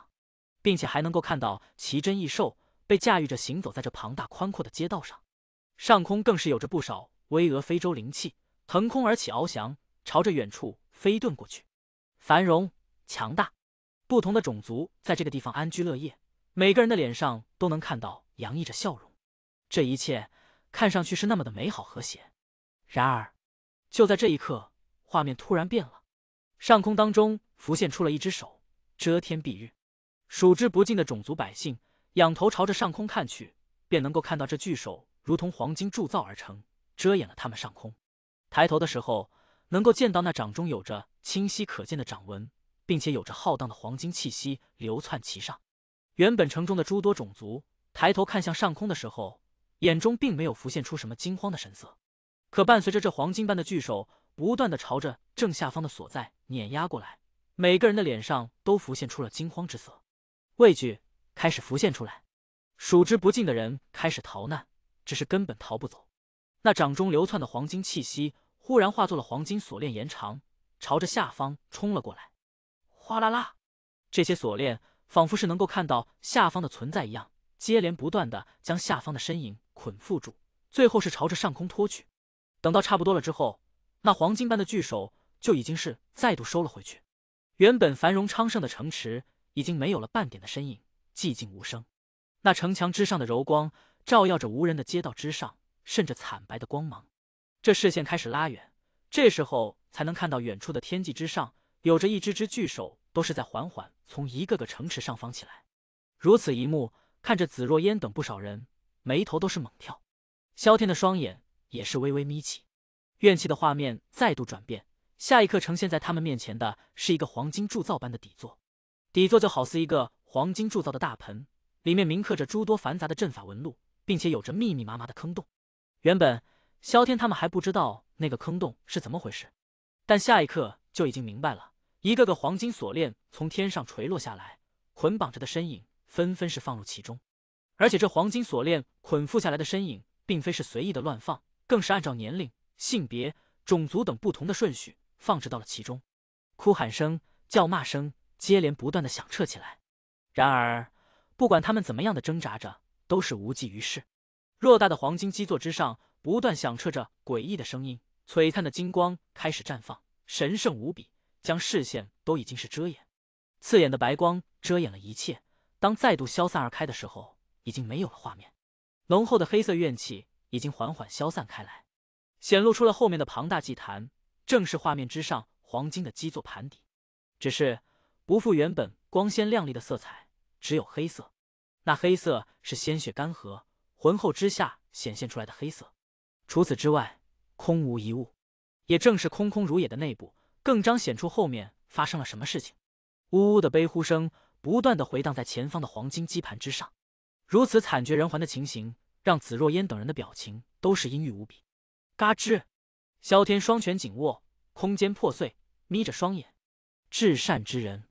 并且还能够看到奇珍异兽被驾驭着行走在这庞大宽阔的街道上。上空更是有着不少巍峨非洲灵气腾空而起，翱翔，朝着远处飞遁过去。繁荣，强大。不同的种族在这个地方安居乐业，每个人的脸上都能看到洋溢着笑容。这一切看上去是那么的美好和谐。然而，就在这一刻，画面突然变了。上空当中浮现出了一只手，遮天蔽日。数之不尽的种族百姓仰头朝着上空看去，便能够看到这巨手如同黄金铸造而成，遮掩了他们上空。抬头的时候，能够见到那掌中有着清晰可见的掌纹。并且有着浩荡的黄金气息流窜其上，原本城中的诸多种族抬头看向上空的时候，眼中并没有浮现出什么惊慌的神色。可伴随着这黄金般的巨手不断的朝着正下方的所在碾压过来，每个人的脸上都浮现出了惊慌之色，畏惧开始浮现出来。数之不尽的人开始逃难，只是根本逃不走。那掌中流窜的黄金气息忽然化作了黄金锁链，延长朝着下方冲了过来。哗啦啦，这些锁链仿佛是能够看到下方的存在一样，接连不断的将下方的身影捆缚住，最后是朝着上空拖去。等到差不多了之后，那黄金般的巨手就已经是再度收了回去。原本繁荣昌盛的城池已经没有了半点的身影，寂静无声。那城墙之上的柔光照耀着无人的街道之上，渗着惨白的光芒。这视线开始拉远，这时候才能看到远处的天际之上，有着一只只巨手。都是在缓缓从一个个城池上方起来，如此一幕，看着紫若烟等不少人，眉头都是猛跳。萧天的双眼也是微微眯起。怨气的画面再度转变，下一刻呈现在他们面前的是一个黄金铸造般的底座，底座就好似一个黄金铸造的大盆，里面铭刻着诸多繁杂的阵法纹路，并且有着密密麻麻的坑洞。原本萧天他们还不知道那个坑洞是怎么回事，但下一刻就已经明白了。一个个黄金锁链从天上垂落下来，捆绑着的身影纷纷是放入其中。而且这黄金锁链捆缚下来的身影，并非是随意的乱放，更是按照年龄、性别、种族等不同的顺序放置到了其中。哭喊声、叫骂声接连不断的响彻起来。然而，不管他们怎么样的挣扎着，都是无济于事。偌大的黄金基座之上，不断响彻着诡异的声音，璀璨的金光开始绽放，神圣无比。将视线都已经是遮掩，刺眼的白光遮掩了一切。当再度消散而开的时候，已经没有了画面。浓厚的黑色怨气已经缓缓消散开来，显露出了后面的庞大祭坛，正是画面之上黄金的基座盘底。只是不复原本光鲜亮丽的色彩，只有黑色。那黑色是鲜血干涸浑厚之下显现出来的黑色。除此之外，空无一物，也正是空空如也的内部。更彰显出后面发生了什么事情。呜呜的悲呼声不断的回荡在前方的黄金基盘之上，如此惨绝人寰的情形，让紫若烟等人的表情都是阴郁无比。嘎吱，萧天双拳紧握，空间破碎，眯着双眼。至善之人，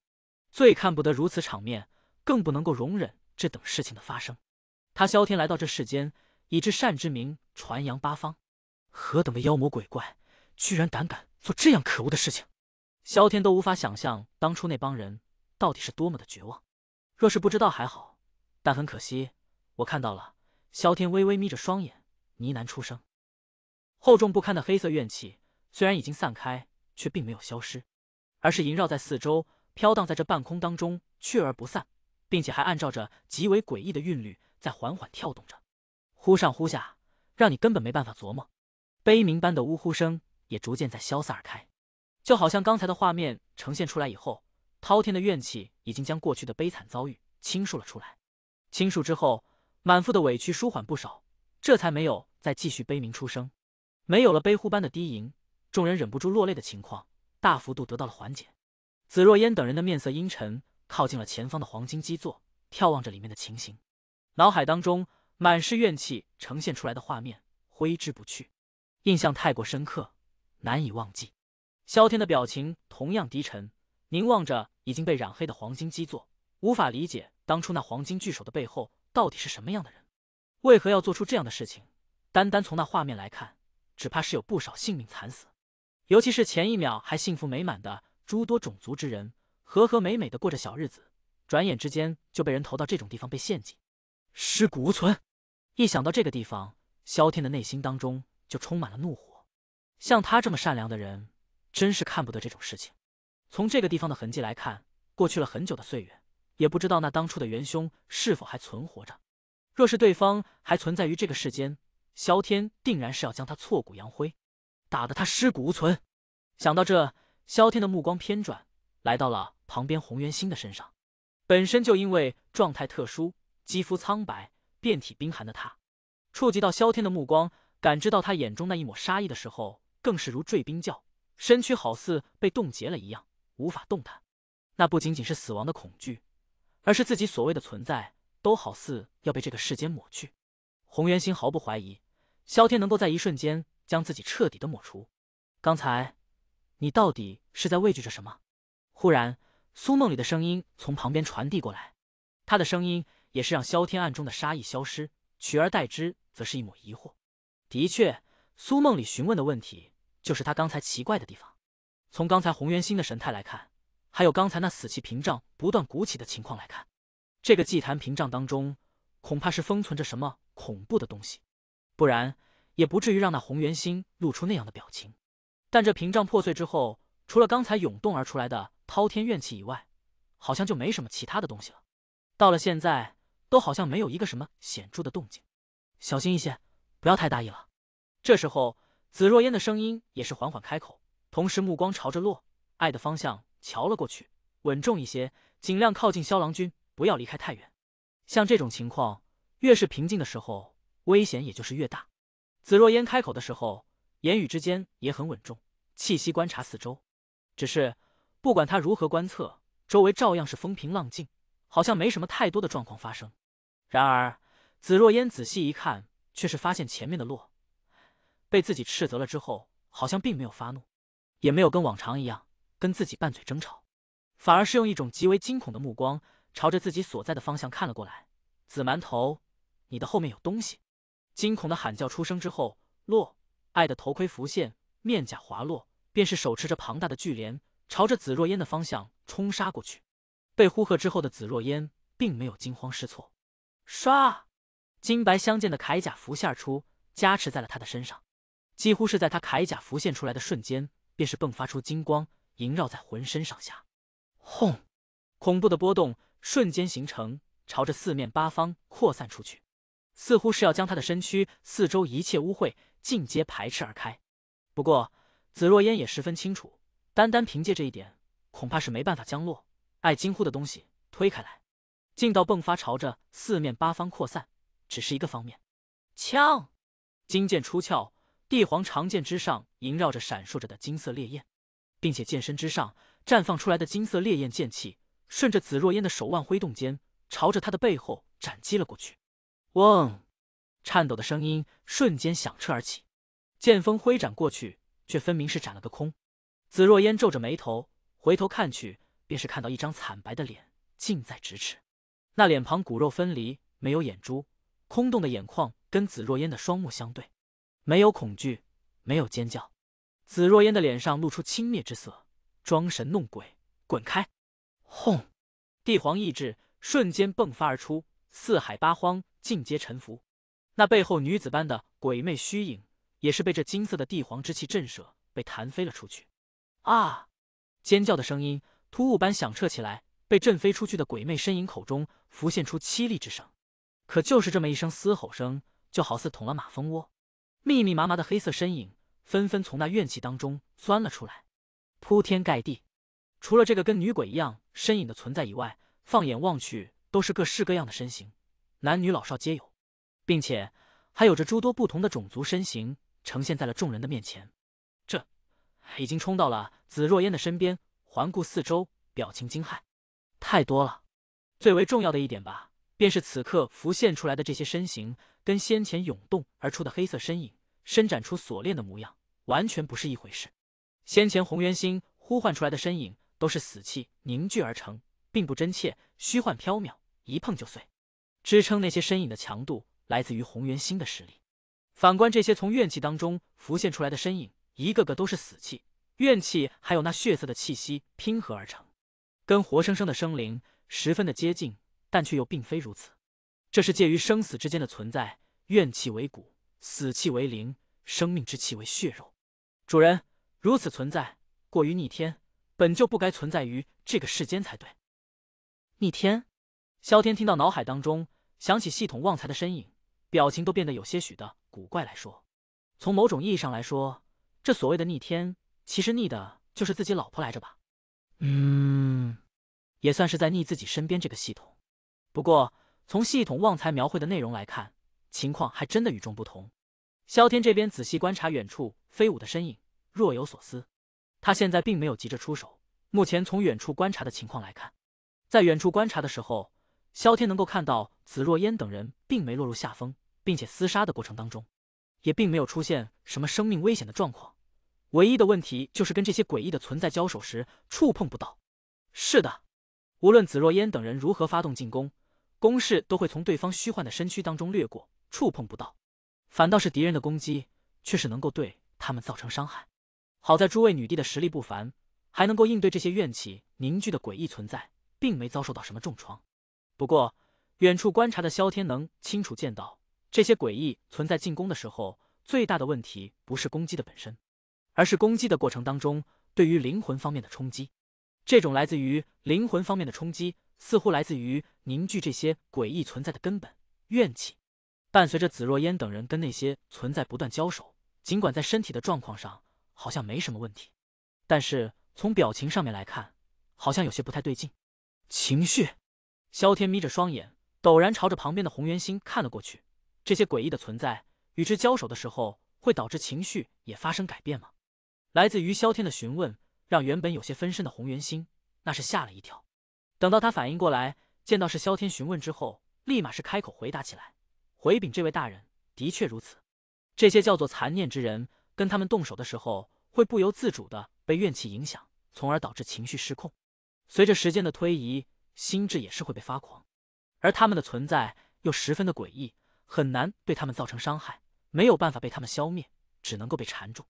最看不得如此场面，更不能够容忍这等事情的发生。他萧天来到这世间，以至善之名传扬八方，何等的妖魔鬼怪，居然胆敢！做这样可恶的事情，萧天都无法想象当初那帮人到底是多么的绝望。若是不知道还好，但很可惜，我看到了。萧天微微眯着双眼，呢喃出声。厚重不堪的黑色怨气虽然已经散开，却并没有消失，而是萦绕在四周，飘荡在这半空当中，去而不散，并且还按照着极为诡异的韵律在缓缓跳动着，忽上忽下，让你根本没办法琢磨。悲鸣般的呜呼声。也逐渐在消散而开，就好像刚才的画面呈现出来以后，滔天的怨气已经将过去的悲惨遭遇倾诉了出来。倾诉之后，满腹的委屈舒缓不少，这才没有再继续悲鸣出声。没有了悲呼般的低吟，众人忍不住落泪的情况大幅度得到了缓解。紫若烟等人的面色阴沉，靠近了前方的黄金基座，眺望着里面的情形，脑海当中满是怨气呈现出来的画面挥之不去，印象太过深刻。难以忘记，萧天的表情同样低沉，凝望着已经被染黑的黄金基座，无法理解当初那黄金巨手的背后到底是什么样的人，为何要做出这样的事情。单单从那画面来看，只怕是有不少性命惨死，尤其是前一秒还幸福美满的诸多种族之人，和和美美的过着小日子，转眼之间就被人投到这种地方被陷阱，尸骨无存。一想到这个地方，萧天的内心当中就充满了怒火。像他这么善良的人，真是看不得这种事情。从这个地方的痕迹来看，过去了很久的岁月，也不知道那当初的元凶是否还存活着。若是对方还存在于这个世间，萧天定然是要将他挫骨扬灰，打得他尸骨无存。想到这，萧天的目光偏转，来到了旁边红元星的身上。本身就因为状态特殊，肌肤苍白、遍体冰寒的他，触及到萧天的目光，感知到他眼中那一抹杀意的时候。更是如坠冰窖，身躯好似被冻结了一样，无法动弹。那不仅仅是死亡的恐惧，而是自己所谓的存在都好似要被这个世间抹去。洪元心毫不怀疑，萧天能够在一瞬间将自己彻底的抹除。刚才，你到底是在畏惧着什么？忽然，苏梦里的声音从旁边传递过来，他的声音也是让萧天暗中的杀意消失，取而代之则是一抹疑惑。的确。苏梦里询问的问题，就是他刚才奇怪的地方。从刚才红元心的神态来看，还有刚才那死气屏障不断鼓起的情况来看，这个祭坛屏障当中，恐怕是封存着什么恐怖的东西，不然也不至于让那红元心露出那样的表情。但这屏障破碎之后，除了刚才涌动而出来的滔天怨气以外，好像就没什么其他的东西了。到了现在，都好像没有一个什么显著的动静。小心一些，不要太大意了。这时候，紫若烟的声音也是缓缓开口，同时目光朝着洛爱的方向瞧了过去。稳重一些，尽量靠近萧郎君，不要离开太远。像这种情况，越是平静的时候，危险也就是越大。紫若烟开口的时候，言语之间也很稳重，气息观察四周。只是，不管他如何观测，周围照样是风平浪静，好像没什么太多的状况发生。然而，紫若烟仔细一看，却是发现前面的洛。被自己斥责了之后，好像并没有发怒，也没有跟往常一样跟自己拌嘴争吵，反而是用一种极为惊恐的目光朝着自己所在的方向看了过来。紫馒头，你的后面有东西！惊恐的喊叫出声之后，洛爱的头盔浮现，面甲滑落，便是手持着庞大的巨镰，朝着紫若烟的方向冲杀过去。被呼喝之后的紫若烟并没有惊慌失措，唰，金白相间的铠甲浮现而出，加持在了他的身上。几乎是在他铠甲浮现出来的瞬间，便是迸发出金光，萦绕在浑身上下。轰！恐怖的波动瞬间形成，朝着四面八方扩散出去，似乎是要将他的身躯四周一切污秽尽皆排斥而开。不过，紫若烟也十分清楚，单单凭借这一点，恐怕是没办法将落爱惊呼的东西推开来。劲道迸发，朝着四面八方扩散，只是一个方面。枪，金剑出鞘。帝皇长剑之上萦绕着闪烁着的金色烈焰，并且剑身之上绽放出来的金色烈焰剑气，顺着紫若烟的手腕挥动间，朝着他的背后斩击了过去。嗡，颤抖的声音瞬间响彻而起，剑锋挥斩过去，却分明是斩了个空。紫若烟皱着眉头回头看去，便是看到一张惨白的脸近在咫尺，那脸庞骨肉分离，没有眼珠，空洞的眼眶跟紫若烟的双目相对。没有恐惧，没有尖叫，紫若烟的脸上露出轻蔑之色，装神弄鬼，滚开！轰，帝皇意志瞬间迸发而出，四海八荒尽皆臣服。那背后女子般的鬼魅虚影，也是被这金色的帝皇之气震慑，被弹飞了出去。啊！尖叫的声音突兀般响彻起来，被震飞出去的鬼魅身影口中浮现出凄厉之声。可就是这么一声嘶吼声，就好似捅了马蜂窝。密密麻麻的黑色身影纷纷从那怨气当中钻了出来，铺天盖地。除了这个跟女鬼一样身影的存在以外，放眼望去都是各式各样的身形，男女老少皆有，并且还有着诸多不同的种族身形呈现在了众人的面前。这已经冲到了紫若烟的身边，环顾四周，表情惊骇。太多了。最为重要的一点吧，便是此刻浮现出来的这些身形，跟先前涌动而出的黑色身影。伸展出锁链的模样，完全不是一回事。先前红元星呼唤出来的身影，都是死气凝聚而成，并不真切，虚幻缥缈，一碰就碎。支撑那些身影的强度，来自于红元星的实力。反观这些从怨气当中浮现出来的身影，一个个都是死气、怨气还有那血色的气息拼合而成，跟活生生的生灵十分的接近，但却又并非如此。这是介于生死之间的存在，怨气为骨。死气为灵，生命之气为血肉。主人如此存在，过于逆天，本就不该存在于这个世间才对。逆天？萧天听到，脑海当中想起系统旺财的身影，表情都变得有些许的古怪来说。从某种意义上来说，这所谓的逆天，其实逆的就是自己老婆来着吧？嗯，也算是在逆自己身边这个系统。不过从系统旺财描绘的内容来看。情况还真的与众不同。萧天这边仔细观察远处飞舞的身影，若有所思。他现在并没有急着出手。目前从远处观察的情况来看，在远处观察的时候，萧天能够看到紫若烟等人并没落入下风，并且厮杀的过程当中，也并没有出现什么生命危险的状况。唯一的问题就是跟这些诡异的存在交手时触碰不到。是的，无论紫若烟等人如何发动进攻，攻势都会从对方虚幻的身躯当中掠过。触碰不到，反倒是敌人的攻击却是能够对他们造成伤害。好在诸位女帝的实力不凡，还能够应对这些怨气凝聚的诡异存在，并没遭受到什么重创。不过，远处观察的萧天能清楚见到，这些诡异存在进攻的时候，最大的问题不是攻击的本身，而是攻击的过程当中对于灵魂方面的冲击。这种来自于灵魂方面的冲击，似乎来自于凝聚这些诡异存在的根本怨气。伴随着紫若烟等人跟那些存在不断交手，尽管在身体的状况上好像没什么问题，但是从表情上面来看，好像有些不太对劲。情绪，萧天眯着双眼，陡然朝着旁边的红元星看了过去。这些诡异的存在与之交手的时候，会导致情绪也发生改变吗？来自于萧天的询问，让原本有些分身的红元星那是吓了一跳。等到他反应过来，见到是萧天询问之后，立马是开口回答起来。回禀这位大人，的确如此。这些叫做残念之人，跟他们动手的时候，会不由自主的被怨气影响，从而导致情绪失控。随着时间的推移，心智也是会被发狂。而他们的存在又十分的诡异，很难对他们造成伤害，没有办法被他们消灭，只能够被缠住。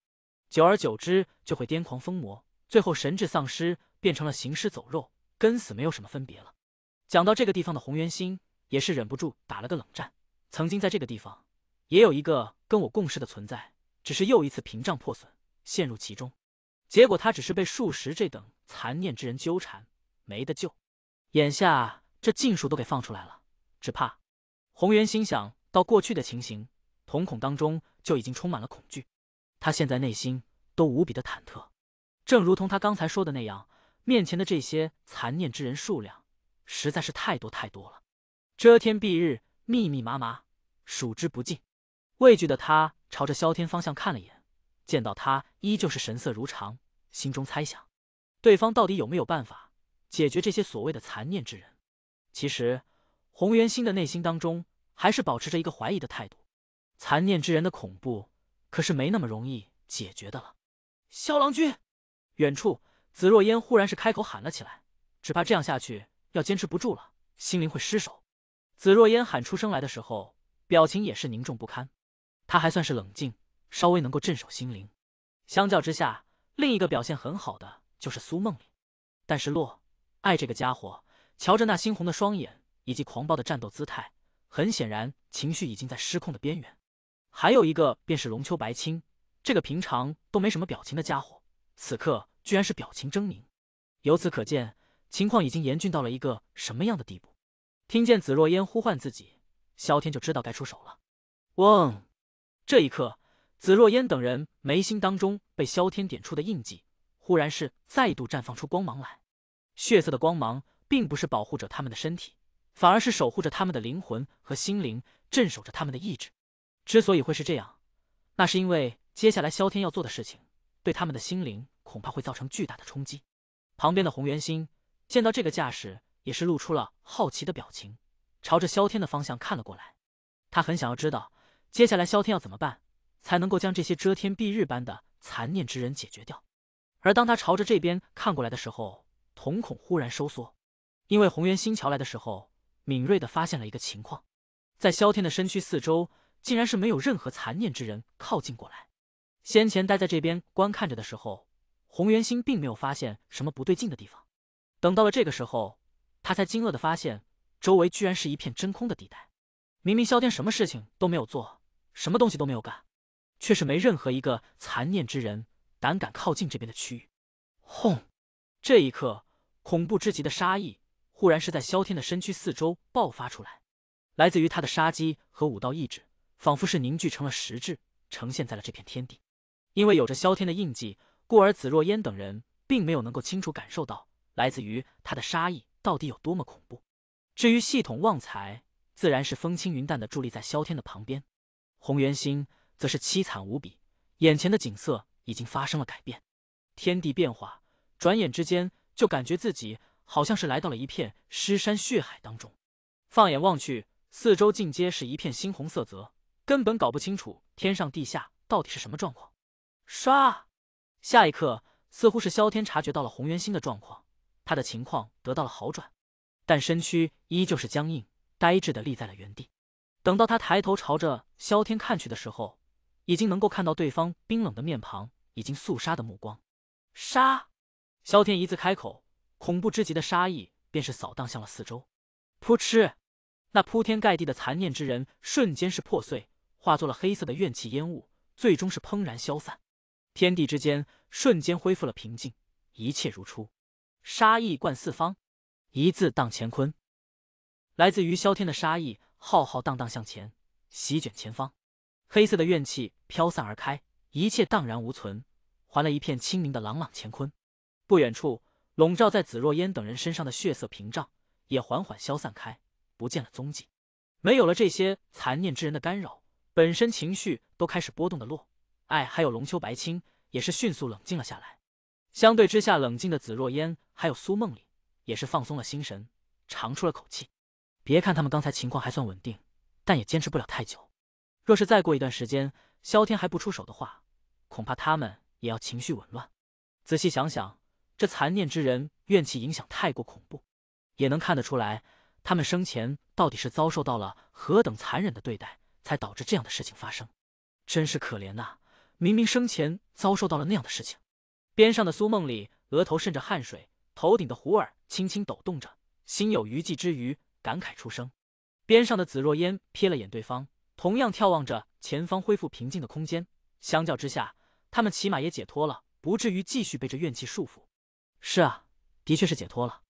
久而久之，就会癫狂疯魔，最后神智丧失，变成了行尸走肉，跟死没有什么分别了。讲到这个地方的红元心，也是忍不住打了个冷战。曾经在这个地方，也有一个跟我共事的存在，只是又一次屏障破损，陷入其中。结果他只是被术士这等残念之人纠缠，没得救。眼下这禁术都给放出来了，只怕……红元心想到过去的情形，瞳孔当中就已经充满了恐惧。他现在内心都无比的忐忑，正如同他刚才说的那样，面前的这些残念之人数量实在是太多太多了，遮天蔽日。密密麻麻，数之不尽。畏惧的他朝着萧天方向看了眼，见到他依旧是神色如常，心中猜想，对方到底有没有办法解决这些所谓的残念之人？其实，洪元心的内心当中还是保持着一个怀疑的态度。残念之人的恐怖可是没那么容易解决的了。萧郎君，远处紫若烟忽然是开口喊了起来：“只怕这样下去要坚持不住了，心灵会失手。”紫若烟喊出声来的时候，表情也是凝重不堪。她还算是冷静，稍微能够镇守心灵。相较之下，另一个表现很好的就是苏梦里。但是洛爱这个家伙，瞧着那猩红的双眼以及狂暴的战斗姿态，很显然情绪已经在失控的边缘。还有一个便是龙秋白青，这个平常都没什么表情的家伙，此刻居然是表情狰狞。由此可见，情况已经严峻到了一个什么样的地步。听见紫若烟呼唤自己，萧天就知道该出手了。嗡！这一刻，紫若烟等人眉心当中被萧天点出的印记，忽然是再度绽放出光芒来。血色的光芒，并不是保护着他们的身体，反而是守护着他们的灵魂和心灵，镇守着他们的意志。之所以会是这样，那是因为接下来萧天要做的事情，对他们的心灵恐怕会造成巨大的冲击。旁边的红元星见到这个架势。也是露出了好奇的表情，朝着萧天的方向看了过来。他很想要知道，接下来萧天要怎么办，才能够将这些遮天蔽日般的残念之人解决掉。而当他朝着这边看过来的时候，瞳孔忽然收缩，因为红原星瞧来的时候，敏锐的发现了一个情况：在萧天的身躯四周，竟然是没有任何残念之人靠近过来。先前待在这边观看着的时候，红原星并没有发现什么不对劲的地方。等到了这个时候，他才惊愕的发现，周围居然是一片真空的地带。明明萧天什么事情都没有做，什么东西都没有干，却是没任何一个残念之人胆敢靠近这边的区域。轰！这一刻，恐怖之极的杀意，忽然是在萧天的身躯四周爆发出来。来自于他的杀机和武道意志，仿佛是凝聚成了实质，呈现在了这片天地。因为有着萧天的印记，故而紫若烟等人并没有能够清楚感受到来自于他的杀意。到底有多么恐怖？至于系统旺财，自然是风轻云淡的伫立在萧天的旁边，红元心则是凄惨无比。眼前的景色已经发生了改变，天地变化，转眼之间就感觉自己好像是来到了一片尸山血海当中。放眼望去，四周尽皆是一片猩红色泽，根本搞不清楚天上地下到底是什么状况。唰，下一刻，似乎是萧天察觉到了红元心的状况。他的情况得到了好转，但身躯依旧是僵硬、呆滞的立在了原地。等到他抬头朝着萧天看去的时候，已经能够看到对方冰冷的面庞，已经肃杀的目光。杀！萧天一字开口，恐怖之极的杀意便是扫荡向了四周。噗嗤！那铺天盖地的残念之人瞬间是破碎，化作了黑色的怨气烟雾，最终是砰然消散。天地之间瞬间恢复了平静，一切如初。杀意贯四方，一字荡乾坤。来自于萧天的杀意浩浩荡荡向前，席卷前方，黑色的怨气飘散而开，一切荡然无存，还了一片清明的朗朗乾坤。不远处，笼罩在紫若烟等人身上的血色屏障也缓缓消散开，不见了踪迹。没有了这些残念之人的干扰，本身情绪都开始波动的落，爱，还有龙秋白青，也是迅速冷静了下来。相对之下，冷静的紫若烟。还有苏梦里也是放松了心神，长出了口气。别看他们刚才情况还算稳定，但也坚持不了太久。若是再过一段时间，萧天还不出手的话，恐怕他们也要情绪紊乱。仔细想想，这残念之人怨气影响太过恐怖，也能看得出来，他们生前到底是遭受到了何等残忍的对待，才导致这样的事情发生。真是可怜呐！明明生前遭受到了那样的事情，边上的苏梦里额头渗着汗水。头顶的胡耳轻轻抖动着，心有余悸之余，感慨出声。边上的紫若烟瞥了眼对方，同样眺望着前方恢复平静的空间。相较之下，他们起码也解脱了，不至于继续被这怨气束缚。是啊，的确是解脱了。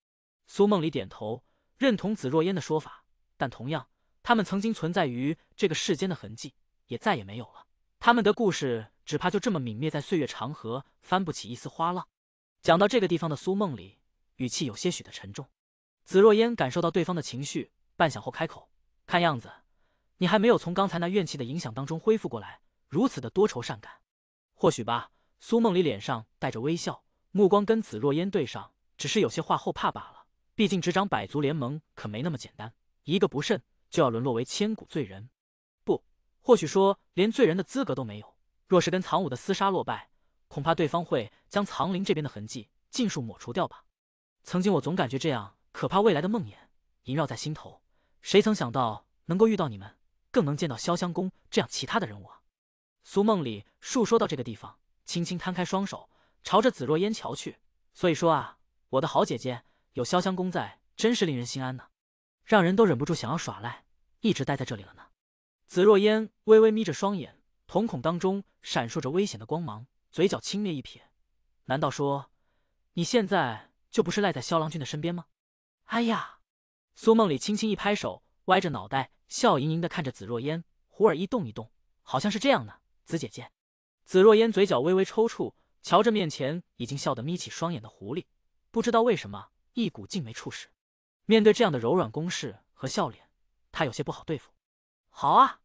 苏梦里点头，认同紫若烟的说法。但同样，他们曾经存在于这个世间的痕迹，也再也没有了。他们的故事，只怕就这么泯灭在岁月长河，翻不起一丝花浪。讲到这个地方的苏梦里，语气有些许的沉重。紫若烟感受到对方的情绪，半晌后开口：“看样子，你还没有从刚才那怨气的影响当中恢复过来，如此的多愁善感。”或许吧。苏梦里脸上带着微笑，目光跟紫若烟对上，只是有些话后怕罢了。毕竟执掌百族联盟可没那么简单，一个不慎就要沦落为千古罪人。不，或许说连罪人的资格都没有。若是跟藏武的厮杀落败。恐怕对方会将藏灵这边的痕迹尽数抹除掉吧。曾经我总感觉这样可怕未来的梦魇萦绕在心头，谁曾想到能够遇到你们，更能见到潇湘公这样其他的人物啊！苏梦里述说到这个地方，轻轻摊开双手，朝着紫若烟瞧去。所以说啊，我的好姐姐，有潇湘公在，真是令人心安呢，让人都忍不住想要耍赖，一直待在这里了呢。紫若烟微微眯着双眼，瞳孔当中闪烁着危险的光芒。嘴角轻蔑一撇，难道说你现在就不是赖在萧郎君的身边吗？哎呀，苏梦里轻轻一拍手，歪着脑袋，笑盈盈的看着紫若烟，胡而一动一动，好像是这样呢，紫姐姐。紫若烟嘴角微微抽搐，瞧着面前已经笑得眯起双眼的狐狸，不知道为什么一股劲没处使。面对这样的柔软攻势和笑脸，她有些不好对付。好啊，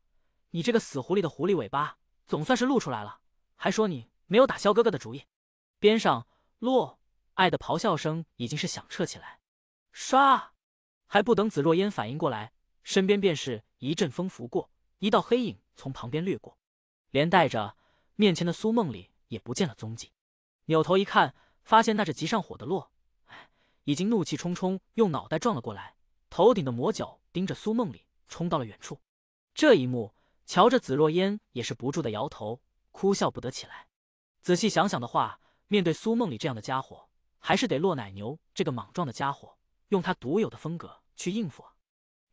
你这个死狐狸的狐狸尾巴总算是露出来了，还说你。没有打萧哥哥的主意，边上洛爱的咆哮声已经是响彻起来。唰！还不等紫若烟反应过来，身边便是一阵风拂过，一道黑影从旁边掠过，连带着面前的苏梦里也不见了踪迹。扭头一看，发现那只急上火的洛哎，已经怒气冲冲，用脑袋撞了过来，头顶的魔角盯着苏梦里，冲到了远处。这一幕，瞧着紫若烟也是不住的摇头，哭笑不得起来。仔细想想的话，面对苏梦里这样的家伙，还是得洛奶牛这个莽撞的家伙用他独有的风格去应付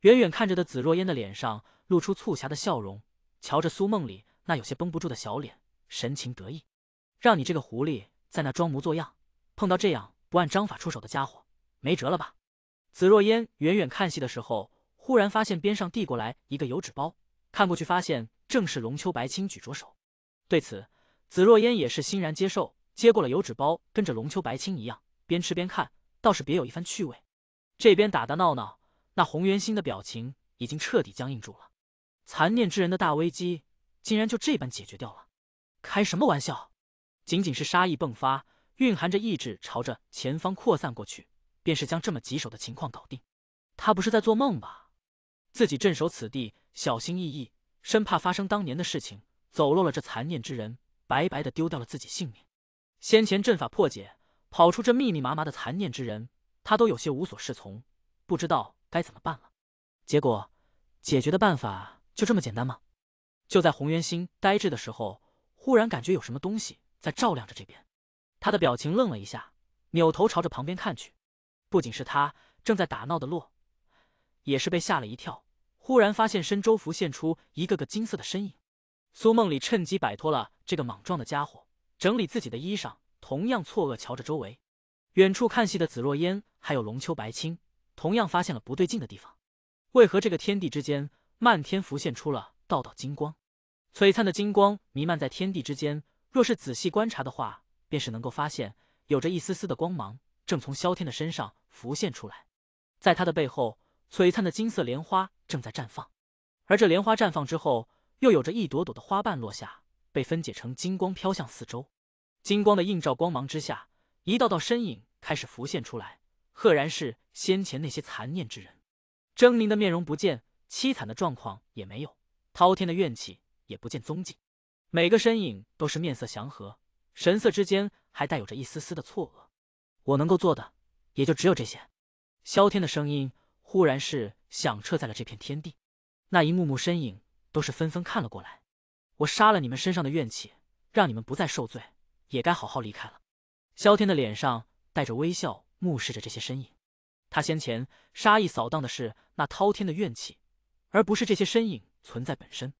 远远看着的紫若烟的脸上露出促狭的笑容，瞧着苏梦里那有些绷不住的小脸，神情得意。让你这个狐狸在那装模作样，碰到这样不按章法出手的家伙，没辙了吧？紫若烟远远看戏的时候，忽然发现边上递过来一个油纸包，看过去发现正是龙秋白青举着手，对此。紫若烟也是欣然接受，接过了油纸包，跟着龙秋白青一样边吃边看，倒是别有一番趣味。这边打打闹闹，那红元心的表情已经彻底僵硬住了。残念之人的大危机竟然就这般解决掉了？开什么玩笑！仅仅是杀意迸发，蕴含着意志朝着前方扩散过去，便是将这么棘手的情况搞定。他不是在做梦吧？自己镇守此地，小心翼翼，生怕发生当年的事情，走漏了这残念之人。白白的丢掉了自己性命。先前阵法破解，跑出这密密麻麻的残念之人，他都有些无所适从，不知道该怎么办了。结果解决的办法就这么简单吗？就在洪元心呆滞的时候，忽然感觉有什么东西在照亮着这边。他的表情愣了一下，扭头朝着旁边看去。不仅是他，正在打闹的洛也是被吓了一跳，忽然发现身周浮现出一个个金色的身影。苏梦里趁机摆脱了。这个莽撞的家伙整理自己的衣裳，同样错愕瞧着周围。远处看戏的紫若烟还有龙秋白青，同样发现了不对劲的地方。为何这个天地之间漫天浮现出了道道金光？璀璨的金光弥漫在天地之间，若是仔细观察的话，便是能够发现有着一丝丝的光芒正从萧天的身上浮现出来。在他的背后，璀璨的金色莲花正在绽放，而这莲花绽放之后，又有着一朵朵的花瓣落下。被分解成金光飘向四周，金光的映照光芒之下，一道道身影开始浮现出来，赫然是先前那些残念之人。狰狞的面容不见，凄惨的状况也没有，滔天的怨气也不见踪迹。每个身影都是面色祥和，神色之间还带有着一丝丝的错愕。我能够做的也就只有这些。萧天的声音忽然是响彻在了这片天地，那一幕幕身影都是纷纷看了过来。我杀了你们身上的怨气，让你们不再受罪，也该好好离开了。萧天的脸上带着微笑，目视着这些身影。他先前杀意扫荡的是那滔天的怨气，而不是这些身影存在本身。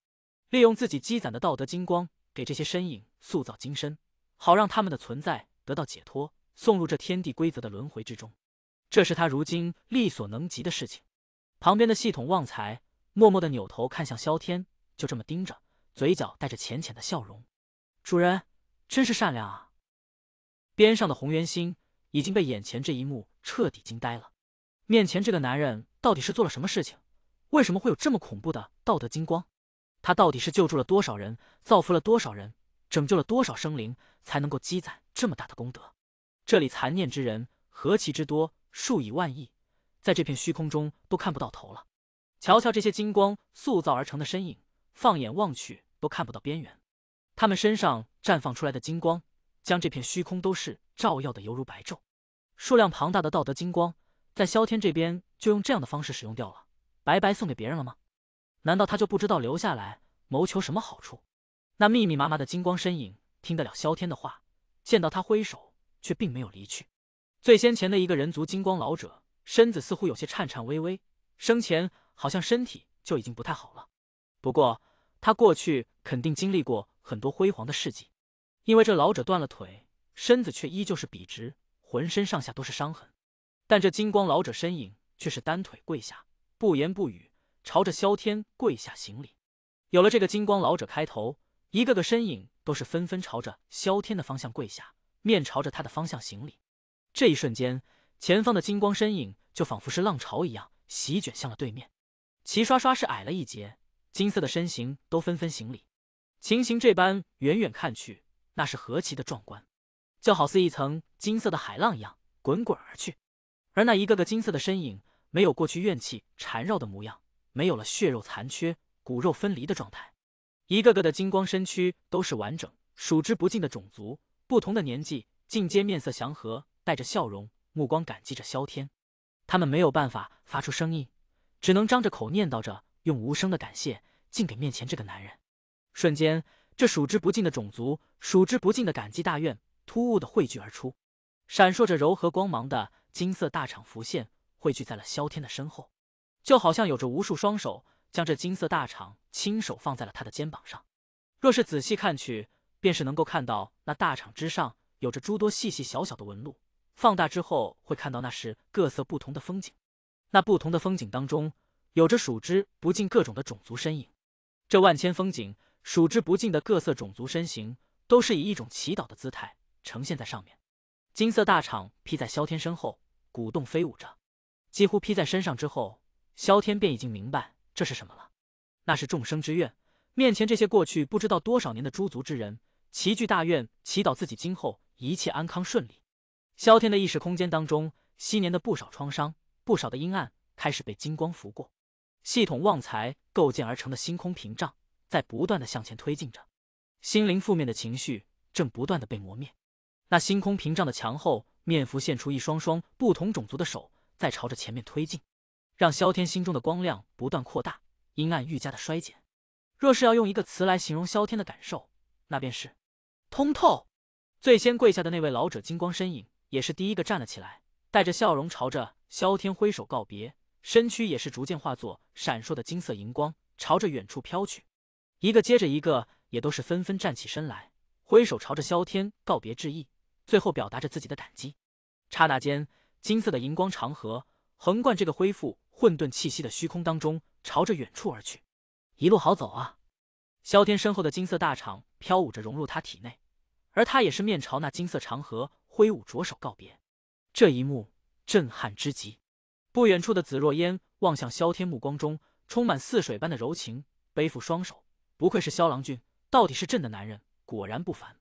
利用自己积攒的道德金光，给这些身影塑造金身，好让他们的存在得到解脱，送入这天地规则的轮回之中。这是他如今力所能及的事情。旁边的系统旺财默默的扭头看向萧天，就这么盯着。嘴角带着浅浅的笑容，主人真是善良啊！边上的红元星已经被眼前这一幕彻底惊呆了。面前这个男人到底是做了什么事情？为什么会有这么恐怖的道德金光？他到底是救助了多少人，造福了多少人，拯救了多少生灵，才能够积攒这么大的功德？这里残念之人何其之多，数以万亿，在这片虚空中都看不到头了。瞧瞧这些金光塑造而成的身影。放眼望去都看不到边缘，他们身上绽放出来的金光，将这片虚空都是照耀的犹如白昼。数量庞大的道德金光，在萧天这边就用这样的方式使用掉了，白白送给别人了吗？难道他就不知道留下来谋求什么好处？那密密麻麻的金光身影听得了萧天的话，见到他挥手，却并没有离去。最先前的一个人族金光老者，身子似乎有些颤颤巍巍，生前好像身体就已经不太好了，不过。他过去肯定经历过很多辉煌的事迹，因为这老者断了腿，身子却依旧是笔直，浑身上下都是伤痕。但这金光老者身影却是单腿跪下，不言不语，朝着萧天跪下行礼。有了这个金光老者开头，一个个身影都是纷纷朝着萧天的方向跪下，面朝着他的方向行礼。这一瞬间，前方的金光身影就仿佛是浪潮一样席卷向了对面，齐刷刷是矮了一截。金色的身形都纷纷行礼，情形这般，远远看去，那是何其的壮观，就好似一层金色的海浪一样滚滚而去。而那一个个金色的身影，没有过去怨气缠绕的模样，没有了血肉残缺、骨肉分离的状态，一个个的金光身躯都是完整，数之不尽的种族，不同的年纪，尽皆面色祥和，带着笑容，目光感激着萧天。他们没有办法发出声音，只能张着口念叨着。用无声的感谢，敬给面前这个男人。瞬间，这数之不尽的种族、数之不尽的感激大愿，突兀的汇聚而出。闪烁着柔和光芒的金色大场浮现，汇聚在了萧天的身后，就好像有着无数双手将这金色大场亲手放在了他的肩膀上。若是仔细看去，便是能够看到那大场之上有着诸多细细小小的纹路，放大之后会看到那是各色不同的风景。那不同的风景当中。有着数之不尽各种的种族身影，这万千风景、数之不尽的各色种族身形，都是以一种祈祷的姿态呈现在上面。金色大氅披在萧天身后，鼓动飞舞着，几乎披在身上之后，萧天便已经明白这是什么了。那是众生之愿。面前这些过去不知道多少年的诸族之人齐聚大院，祈祷自己今后一切安康顺利。萧天的意识空间当中，昔年的不少创伤、不少的阴暗，开始被金光拂过。系统旺财构建而成的星空屏障在不断的向前推进着，心灵负面的情绪正不断的被磨灭。那星空屏障的墙后面浮现出一双双不同种族的手在朝着前面推进，让萧天心中的光亮不断扩大，阴暗愈加的衰减。若是要用一个词来形容萧天的感受，那便是通透。最先跪下的那位老者金光身影也是第一个站了起来，带着笑容朝着萧天挥手告别。身躯也是逐渐化作闪烁的金色荧光，朝着远处飘去。一个接着一个，也都是纷纷站起身来，挥手朝着萧天告别致意，最后表达着自己的感激。刹那间，金色的荧光长河横贯这个恢复混沌气息的虚空当中，朝着远处而去。一路好走啊！萧天身后的金色大场飘舞着融入他体内，而他也是面朝那金色长河挥舞着手告别。这一幕震撼之极。不远处的紫若烟望向萧天，目光中充满似水般的柔情。背负双手，不愧是萧郎君，到底是朕的男人，果然不凡。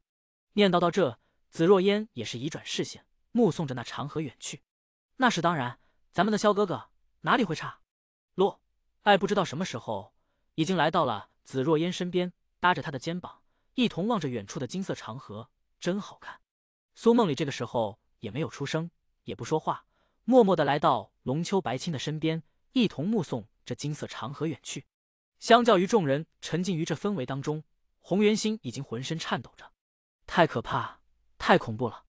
念叨到这，紫若烟也是移转视线，目送着那长河远去。那是当然，咱们的萧哥哥哪里会差？洛爱不知道什么时候已经来到了紫若烟身边，搭着他的肩膀，一同望着远处的金色长河，真好看。苏梦里这个时候也没有出声，也不说话，默默的来到。龙秋白青的身边，一同目送这金色长河远去。相较于众人沉浸于这氛围当中，洪元心已经浑身颤抖着。太可怕，太恐怖了！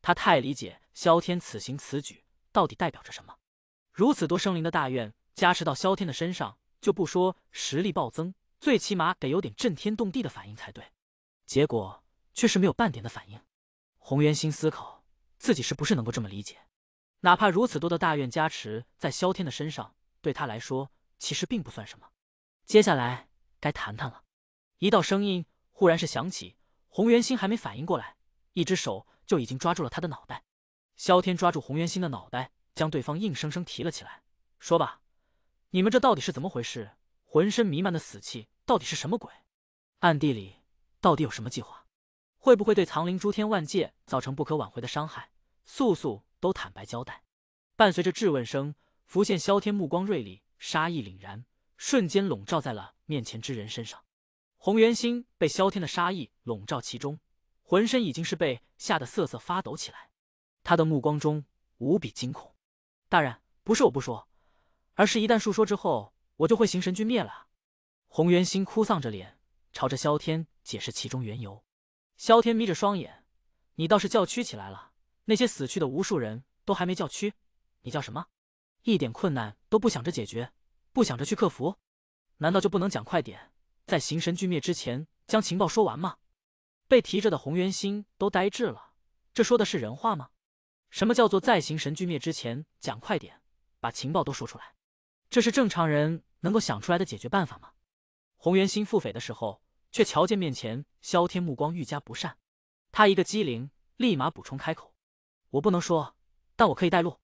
他太理解萧天此行此举到底代表着什么。如此多生灵的大愿加持到萧天的身上，就不说实力暴增，最起码得有点震天动地的反应才对。结果却是没有半点的反应。洪元心思考，自己是不是能够这么理解？哪怕如此多的大愿加持在萧天的身上，对他来说其实并不算什么。接下来该谈谈了。一道声音忽然是响起，洪元心还没反应过来，一只手就已经抓住了他的脑袋。萧天抓住洪元心的脑袋，将对方硬生生提了起来。说吧，你们这到底是怎么回事？浑身弥漫的死气到底是什么鬼？暗地里到底有什么计划？会不会对藏灵诸天万界造成不可挽回的伤害？速速！都坦白交代，伴随着质问声浮现，萧天目光锐利，杀意凛然，瞬间笼罩在了面前之人身上。洪元心被萧天的杀意笼罩其中，浑身已经是被吓得瑟瑟发抖起来，他的目光中无比惊恐。大人，不是我不说，而是一旦述说之后，我就会形神俱灭了。洪元心哭丧着脸，朝着萧天解释其中缘由。萧天眯着双眼，你倒是叫屈起来了。那些死去的无数人都还没叫屈，你叫什么？一点困难都不想着解决，不想着去克服，难道就不能讲快点，在形神俱灭之前将情报说完吗？被提着的红元心都呆滞了，这说的是人话吗？什么叫做在形神俱灭之前讲快点，把情报都说出来？这是正常人能够想出来的解决办法吗？红元心腹诽的时候，却瞧见面前萧天目光愈加不善，他一个机灵，立马补充开口。我不能说，但我可以带路。